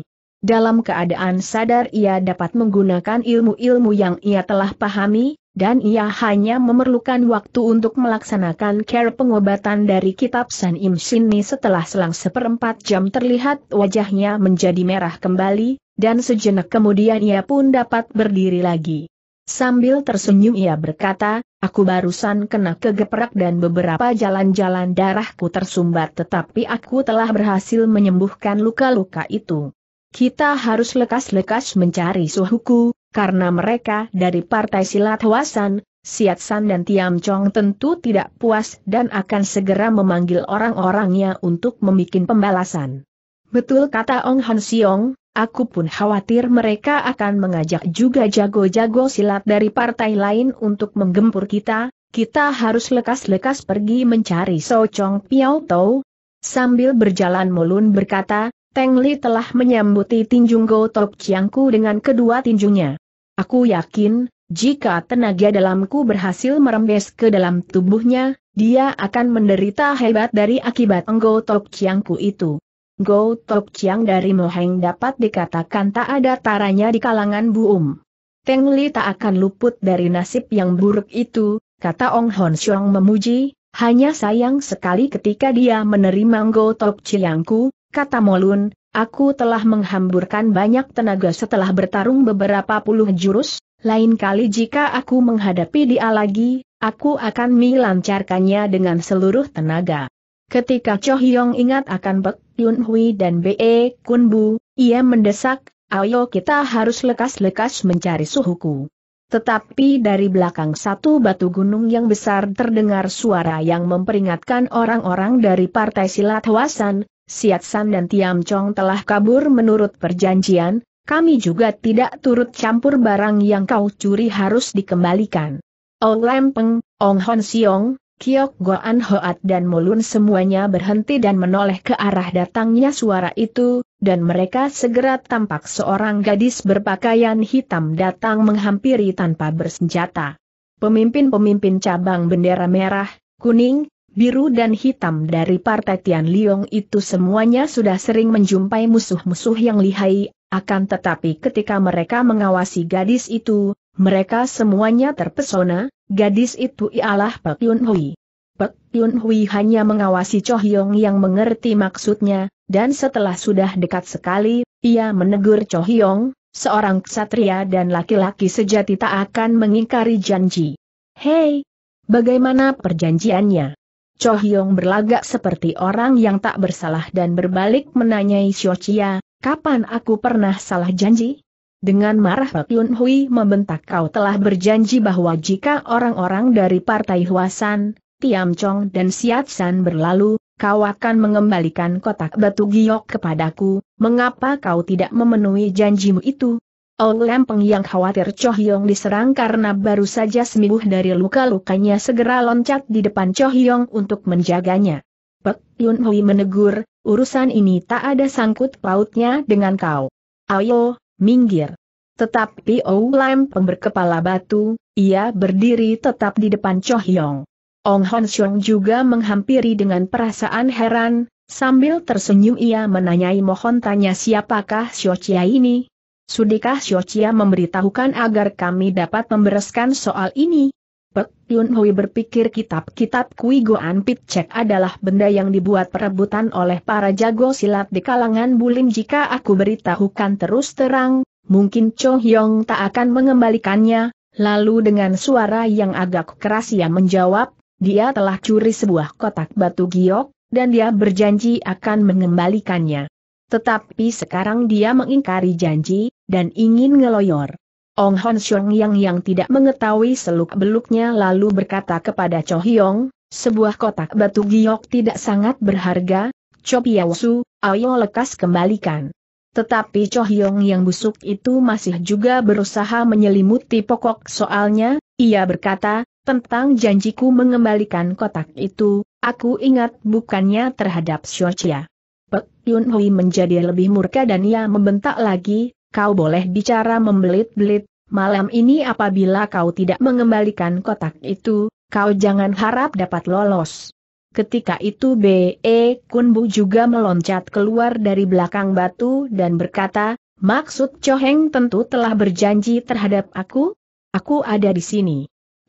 Dalam keadaan sadar ia dapat menggunakan ilmu-ilmu yang ia telah pahami, dan ia hanya memerlukan waktu untuk melaksanakan care pengobatan dari kitab San Im Shin Ni setelah selang seperempat jam terlihat wajahnya menjadi merah kembali, dan sejenak kemudian ia pun dapat berdiri lagi. Sambil tersenyum ia berkata, aku barusan kena kegeprak dan beberapa jalan-jalan darahku tersumbat tetapi aku telah berhasil menyembuhkan luka-luka itu. Kita harus lekas-lekas mencari suhuku, karena mereka dari partai silat Huasan, Siat San dan Tiam Chong tentu tidak puas dan akan segera memanggil orang-orangnya untuk membuat pembalasan. Betul kata Ong Han Siong, Aku pun khawatir mereka akan mengajak juga jago-jago silat dari partai lain untuk menggempur kita, kita harus lekas-lekas pergi mencari Socong Piao Tau. Sambil berjalan Mulun berkata, Teng Li telah menyambuti tinjung Go Top Chiangku dengan kedua tinjunya. Aku yakin, jika tenaga dalamku berhasil merembes ke dalam tubuhnya, dia akan menderita hebat dari akibat Go Top Chiangku itu. Go Tok Chiang dari Moheng dapat dikatakan tak ada taranya di kalangan Buum. Teng Li tak akan luput dari nasib yang buruk itu, kata Ong Hon Xiong memuji, hanya sayang sekali ketika dia menerima Go Tok Chiangku, kata Molun, aku telah menghamburkan banyak tenaga setelah bertarung beberapa puluh jurus, lain kali jika aku menghadapi dia lagi, aku akan melancarkannya dengan seluruh tenaga. Ketika Cho Hyong ingat akan Bek Yun Hui dan Be Kun Bu, ia mendesak, ayo kita harus lekas-lekas mencari suhuku. Tetapi dari belakang satu batu gunung yang besar terdengar suara yang memperingatkan orang-orang dari Partai Silat Hwasan, Siat San dan Tiam Chong telah kabur menurut perjanjian, kami juga tidak turut campur barang yang kau curi harus dikembalikan. Ong Lempeng, Ong Hon Siong, Kiok Goan Hoat dan Molun semuanya berhenti dan menoleh ke arah datangnya suara itu, dan mereka segera tampak seorang gadis berpakaian hitam datang menghampiri tanpa bersenjata. Pemimpin-pemimpin cabang bendera merah, kuning, biru dan hitam dari Partai Tian Liong itu semuanya sudah sering menjumpai musuh-musuh yang lihai, akan tetapi ketika mereka mengawasi gadis itu, mereka semuanya terpesona, Gadis itu ialah Pek Yun Hui. Pek Yun Hui hanya mengawasi Cho Hyong yang mengerti maksudnya, dan setelah sudah dekat sekali, ia menegur Cho Hyong, seorang ksatria dan laki-laki sejati tak akan mengingkari janji. Hei! Bagaimana perjanjiannya? Cho Hyong berlagak seperti orang yang tak bersalah dan berbalik menanyai Xiao Chia, kapan aku pernah salah janji? Dengan marah Pak Yun Hui membentak kau telah berjanji bahwa jika orang-orang dari Partai Huasan, Tiam Chong dan Siat San berlalu, kau akan mengembalikan kotak batu giok kepadaku, mengapa kau tidak memenuhi janjimu itu? Olem Peng yang khawatir Cho Hyong diserang karena baru saja sembuh dari luka-lukanya segera loncat di depan Cho Hyong untuk menjaganya. Pek Yun Hui menegur, urusan ini tak ada sangkut pautnya dengan kau. Ayo, minggir. Tetapi Ou Peng berkepala batu, ia berdiri tetap di depan Cho Hyong. Ong Hon Xiong juga menghampiri dengan perasaan heran, sambil tersenyum ia menanyai mohon tanya siapakah Xio Chia ini. Sudikah Xio Chia memberitahukan agar kami dapat membereskan soal ini? Pek Yun Hui berpikir kitab-kitab Kui Goan pit Cek adalah benda yang dibuat perebutan oleh para jago silat di kalangan Bulim jika aku beritahukan terus terang, mungkin Cho Hyong tak akan mengembalikannya, lalu dengan suara yang agak keras ia menjawab, dia telah curi sebuah kotak batu giok, dan dia berjanji akan mengembalikannya. Tetapi sekarang dia mengingkari janji, dan ingin ngeloyor. Ong Hon Xiong Yang yang tidak mengetahui seluk-beluknya lalu berkata kepada Cho Hyong, sebuah kotak batu giok tidak sangat berharga, Cho Pyo-su, ayo lekas kembalikan. Tetapi Cho Hyong yang busuk itu masih juga berusaha menyelimuti pokok soalnya, ia berkata, tentang janjiku mengembalikan kotak itu, aku ingat bukannya terhadap Xio Chia. Pek Yun Hui menjadi lebih murka dan ia membentak lagi, kau boleh bicara membelit-belit, malam ini apabila kau tidak mengembalikan kotak itu, kau jangan harap dapat lolos. Ketika itu B.E. Kunbu juga meloncat keluar dari belakang batu dan berkata, maksud Choheng tentu telah berjanji terhadap aku? Aku ada di sini.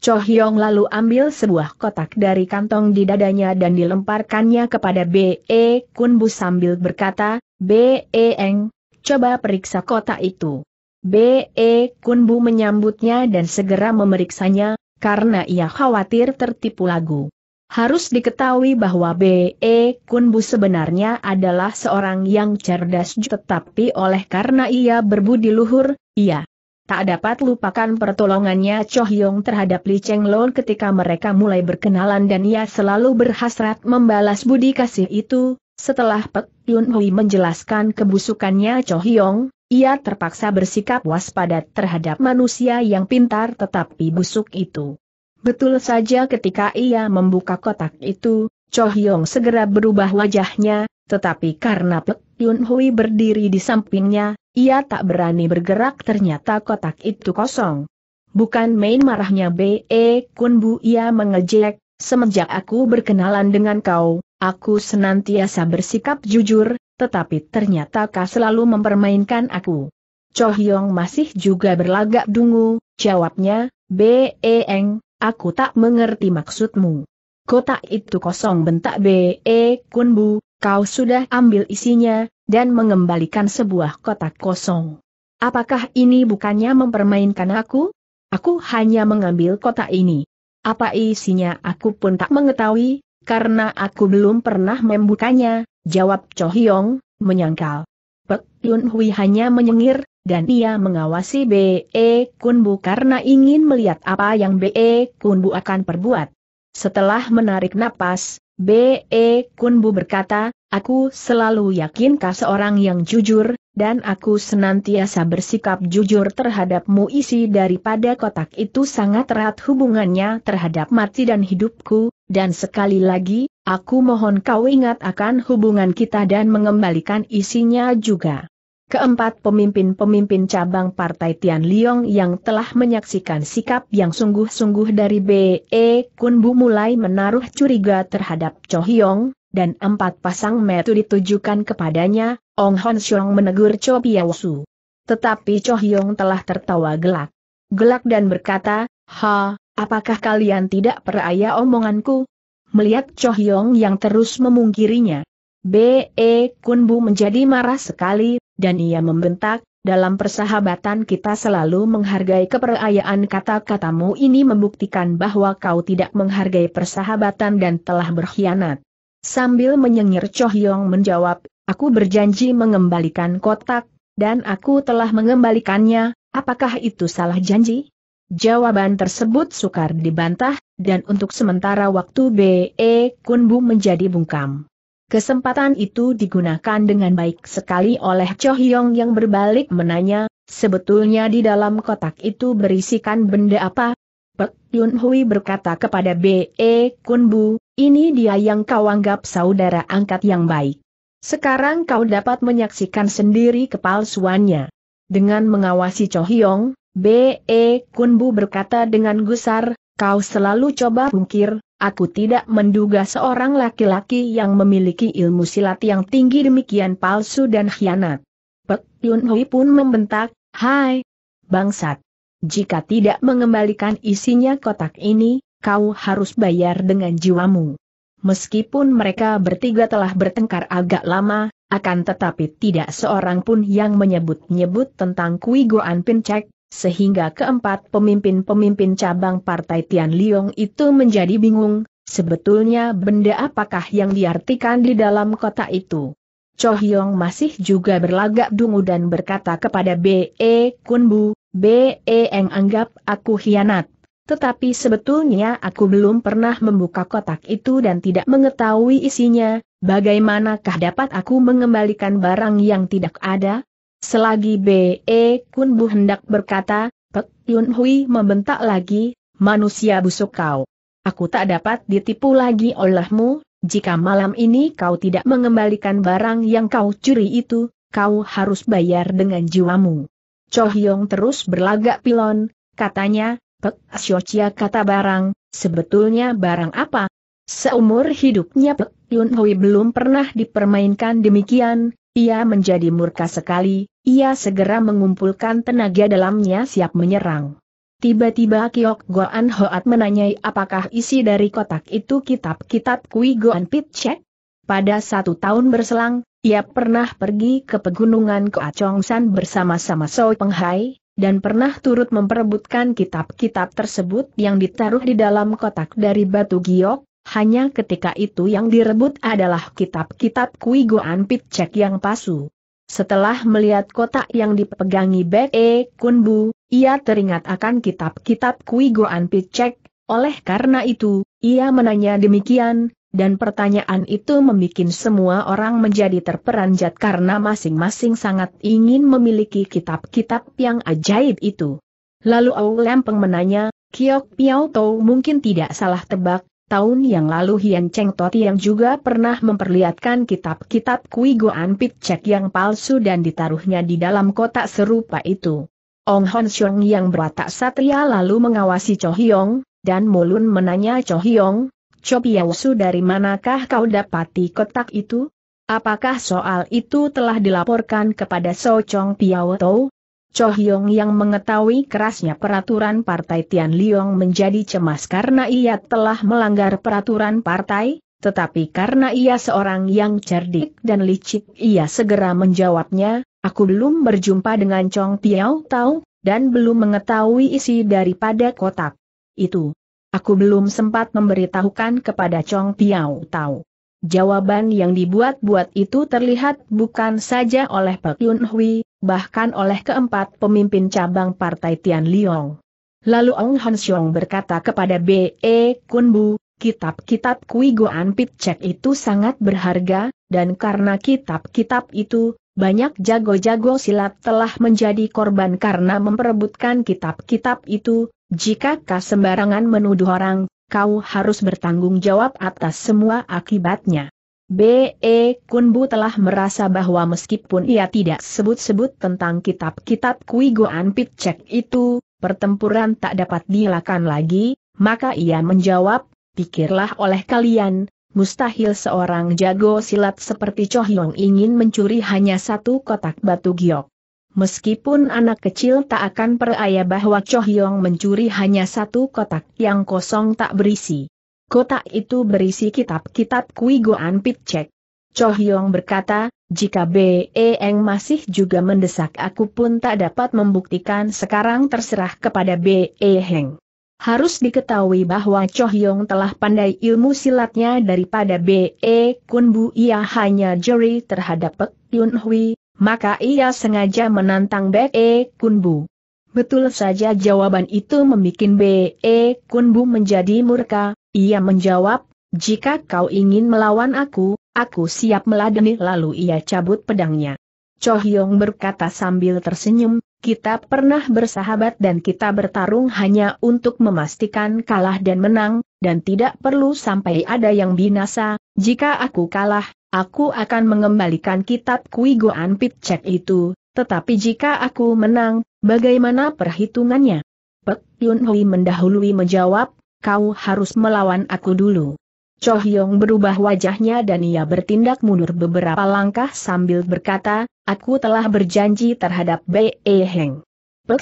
Chohyong lalu ambil sebuah kotak dari kantong di dadanya dan dilemparkannya kepada B.E. Kunbu sambil berkata, B.E. Eng, coba periksa kotak itu. B.E. Kunbu menyambutnya dan segera memeriksanya, karena ia khawatir tertipu lagu. Harus diketahui bahwa B.E. Kunbu sebenarnya adalah seorang yang cerdas tetapi oleh karena ia berbudi luhur, ia tak dapat lupakan pertolongannya Cho Hyong terhadap Li Cheng Lon ketika mereka mulai berkenalan dan ia selalu berhasrat membalas budi kasih itu, setelah Pek Yun Hui menjelaskan kebusukannya Cho Hyong, ia terpaksa bersikap waspada terhadap manusia yang pintar tetapi busuk itu. Betul saja ketika ia membuka kotak itu, Cho Hyong segera berubah wajahnya, tetapi karena Pek Yun Hui berdiri di sampingnya, ia tak berani bergerak ternyata kotak itu kosong. Bukan main marahnya B.E. Kun Bu ia mengejek, Semenjak aku berkenalan dengan kau, aku senantiasa bersikap jujur, tetapi ternyata kau selalu mempermainkan aku. Cho Hyong masih juga berlagak dungu, jawabnya, Beeng, aku tak mengerti maksudmu. Kota itu kosong bentak Be Kunbu, kau sudah ambil isinya, dan mengembalikan sebuah kotak kosong. Apakah ini bukannya mempermainkan aku? Aku hanya mengambil kotak ini. Apa isinya aku pun tak mengetahui, karena aku belum pernah membukanya, jawab Cho Hyong, menyangkal. Pek Yun Hui hanya menyengir, dan ia mengawasi B.E. Kun Bu karena ingin melihat apa yang B.E. Kun Bu akan perbuat. Setelah menarik napas, B.E. Kun Bu berkata, Aku selalu yakinkah seorang yang jujur, dan aku senantiasa bersikap jujur terhadapmu isi daripada kotak itu sangat erat hubungannya terhadap mati dan hidupku, dan sekali lagi, aku mohon kau ingat akan hubungan kita dan mengembalikan isinya juga. Keempat pemimpin-pemimpin cabang Partai Tian Liong yang telah menyaksikan sikap yang sungguh-sungguh dari B.E. Kun Bu mulai menaruh curiga terhadap Cho Hyong, dan empat pasang metu ditujukan kepadanya, Ong Hon Xiong menegur Cho Piawsu. Tetapi Cho Hyong telah tertawa gelak. Gelak dan berkata, Ha, apakah kalian tidak peraya omonganku? Melihat Cho Hyong yang terus memungkirinya. B.E. Kunbu menjadi marah sekali, dan ia membentak, dalam persahabatan kita selalu menghargai keperayaan kata-katamu ini membuktikan bahwa kau tidak menghargai persahabatan dan telah berkhianat. Sambil menyengir Cho Hyong menjawab, aku berjanji mengembalikan kotak, dan aku telah mengembalikannya, apakah itu salah janji? Jawaban tersebut sukar dibantah, dan untuk sementara waktu B.E. Kunbu menjadi bungkam. Kesempatan itu digunakan dengan baik sekali oleh Cho Hyong yang berbalik menanya, sebetulnya di dalam kotak itu berisikan benda apa? Pek Yun Hui berkata kepada B.E. Kunbu, ini dia yang kau anggap saudara angkat yang baik. Sekarang kau dapat menyaksikan sendiri kepalsuannya. Dengan mengawasi Cho Hyong, B.E. Kunbu berkata dengan gusar, kau selalu coba pungkir, aku tidak menduga seorang laki-laki yang memiliki ilmu silat yang tinggi demikian palsu dan khianat. Pek Yun Hui pun membentak, hai, bangsat. Jika tidak mengembalikan isinya kotak ini, kau harus bayar dengan jiwamu. Meskipun mereka bertiga telah bertengkar agak lama, akan tetapi tidak seorang pun yang menyebut-nyebut tentang Kui Goan Pincek, sehingga keempat pemimpin-pemimpin cabang Partai Tian Liong itu menjadi bingung, sebetulnya benda apakah yang diartikan di dalam kota itu. Cho Hyong masih juga berlagak dungu dan berkata kepada B.E. Kunbu, B.E. Eng anggap aku hianat tetapi sebetulnya aku belum pernah membuka kotak itu dan tidak mengetahui isinya, bagaimanakah dapat aku mengembalikan barang yang tidak ada? Selagi B.E. Kun Bu hendak berkata, Pek Yun Hui membentak lagi, manusia busuk kau. Aku tak dapat ditipu lagi olehmu, jika malam ini kau tidak mengembalikan barang yang kau curi itu, kau harus bayar dengan jiwamu. Cho Hyong terus berlagak pilon, katanya, Pek asyocia kata barang, sebetulnya barang apa? Seumur hidupnya Pek Yun Hui belum pernah dipermainkan demikian, ia menjadi murka sekali, ia segera mengumpulkan tenaga dalamnya siap menyerang. Tiba-tiba Kiok Goan Hoat menanyai apakah isi dari kotak itu kitab-kitab Kui Goan Pitchek? Pada satu tahun berselang, ia pernah pergi ke pegunungan Koacongsan bersama-sama Soi Penghai, dan pernah turut memperebutkan kitab-kitab tersebut yang ditaruh di dalam kotak dari batu giok, hanya ketika itu yang direbut adalah kitab-kitab Kui Goan Pitcek yang palsu. Setelah melihat kotak yang dipegangi Bek E Kunbu, ia teringat akan kitab-kitab Kui Goan Pitcek, oleh karena itu, ia menanya demikian, dan pertanyaan itu membuat semua orang menjadi terperanjat karena masing-masing sangat ingin memiliki kitab-kitab yang ajaib itu. Lalu Au Lempeng menanya, Kiok Piao Tau mungkin tidak salah tebak, tahun yang lalu Hian Cheng Toti yang juga pernah memperlihatkan kitab-kitab Kui Goan Pit Cek yang palsu dan ditaruhnya di dalam kotak serupa itu. Ong Hon Xiong yang berwatak satria lalu mengawasi Cho Hyong, dan Mulun menanya Cho Hyong, Chopiausu dari manakah kau dapati kotak itu? Apakah soal itu telah dilaporkan kepada So Chong Piao Tau? Cho Hyong yang mengetahui kerasnya peraturan partai Tian Liong menjadi cemas karena ia telah melanggar peraturan partai, tetapi karena ia seorang yang cerdik dan licik ia segera menjawabnya, aku belum berjumpa dengan Chong Piao Tau, dan belum mengetahui isi daripada kotak itu. Aku belum sempat memberitahukan kepada Chong Piao, Tao. Jawaban yang dibuat-buat itu terlihat bukan saja oleh Pak Yun Hui, bahkan oleh keempat pemimpin cabang Partai Tian Liong. Lalu Ong Han Xiong berkata kepada B.E. Kun Bu, kitab-kitab Kui Goan Pitcek itu sangat berharga, dan karena kitab-kitab itu, banyak jago-jago silat telah menjadi korban karena memperebutkan kitab-kitab itu, jika kau sembarangan menuduh orang, kau harus bertanggung jawab atas semua akibatnya. B.E. Kunbu telah merasa bahwa meskipun ia tidak sebut-sebut tentang kitab-kitab Kui Goan Pitcek itu, pertempuran tak dapat dilakukan lagi, maka ia menjawab, pikirlah oleh kalian, mustahil seorang jago silat seperti Cho Hyong ingin mencuri hanya satu kotak batu giok. Meskipun anak kecil tak akan peraya bahwa Choh Yong mencuri hanya satu kotak yang kosong tak berisi. Kotak itu berisi kitab-kitab Kui Goan Chek. Choh Yong berkata, jika B. E. Eng masih juga mendesak aku pun tak dapat membuktikan sekarang terserah kepada B. E. Heng. Harus diketahui bahwa Choh Yong telah pandai ilmu silatnya daripada B.E. Kun Bu Ia hanya juri terhadap Pek Yun Hui, maka ia sengaja menantang B.E. Kunbu. Betul saja jawaban itu membuat B.E. Kunbu menjadi murka, ia menjawab, jika kau ingin melawan aku, aku siap meladeni lalu ia cabut pedangnya. Cho Hyong berkata sambil tersenyum, kita pernah bersahabat dan kita bertarung hanya untuk memastikan kalah dan menang, dan tidak perlu sampai ada yang binasa, jika aku kalah, aku akan mengembalikan kitab Kui Goan Pitcek itu, tetapi jika aku menang, bagaimana perhitungannya? Pek Yun Hui mendahului menjawab, kau harus melawan aku dulu. Cho Hyong berubah wajahnya dan ia bertindak mundur beberapa langkah sambil berkata, aku telah berjanji terhadap Bei e Heng. Pek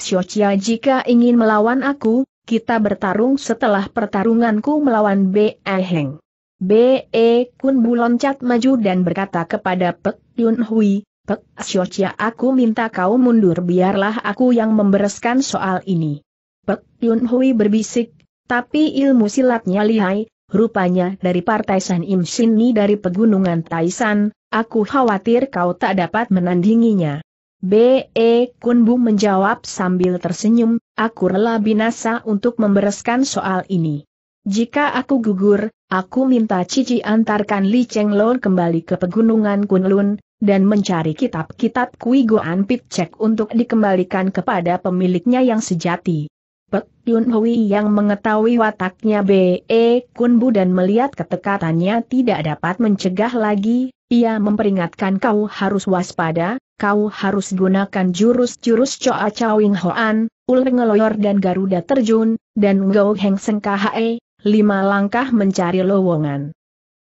jika ingin melawan aku, kita bertarung setelah pertarunganku melawan Bei e Heng. B.E. Kun Bu loncat maju dan berkata kepada Pek Yun Hui, Pek Siocia aku minta kau mundur biarlah aku yang membereskan soal ini. Pek Yun Hui berbisik, tapi ilmu silatnya lihai, rupanya dari partai San Im ni dari pegunungan Taisan, aku khawatir kau tak dapat menandinginya. B.E. Kun bu menjawab sambil tersenyum, aku rela binasa untuk membereskan soal ini. Jika aku gugur, aku minta Cici antarkan Li Cheng Lo kembali ke pegunungan Kunlun, dan mencari kitab-kitab Kui Goan Pit Cek untuk dikembalikan kepada pemiliknya yang sejati. Pek Yun Hui yang mengetahui wataknya B.E. Kunbu dan melihat ketekatannya tidak dapat mencegah lagi, ia memperingatkan kau harus waspada, kau harus gunakan jurus-jurus Choa Chowing Hoan, Ul Ngeloyor dan Garuda Terjun, dan Ngo Heng E, lima langkah mencari lowongan.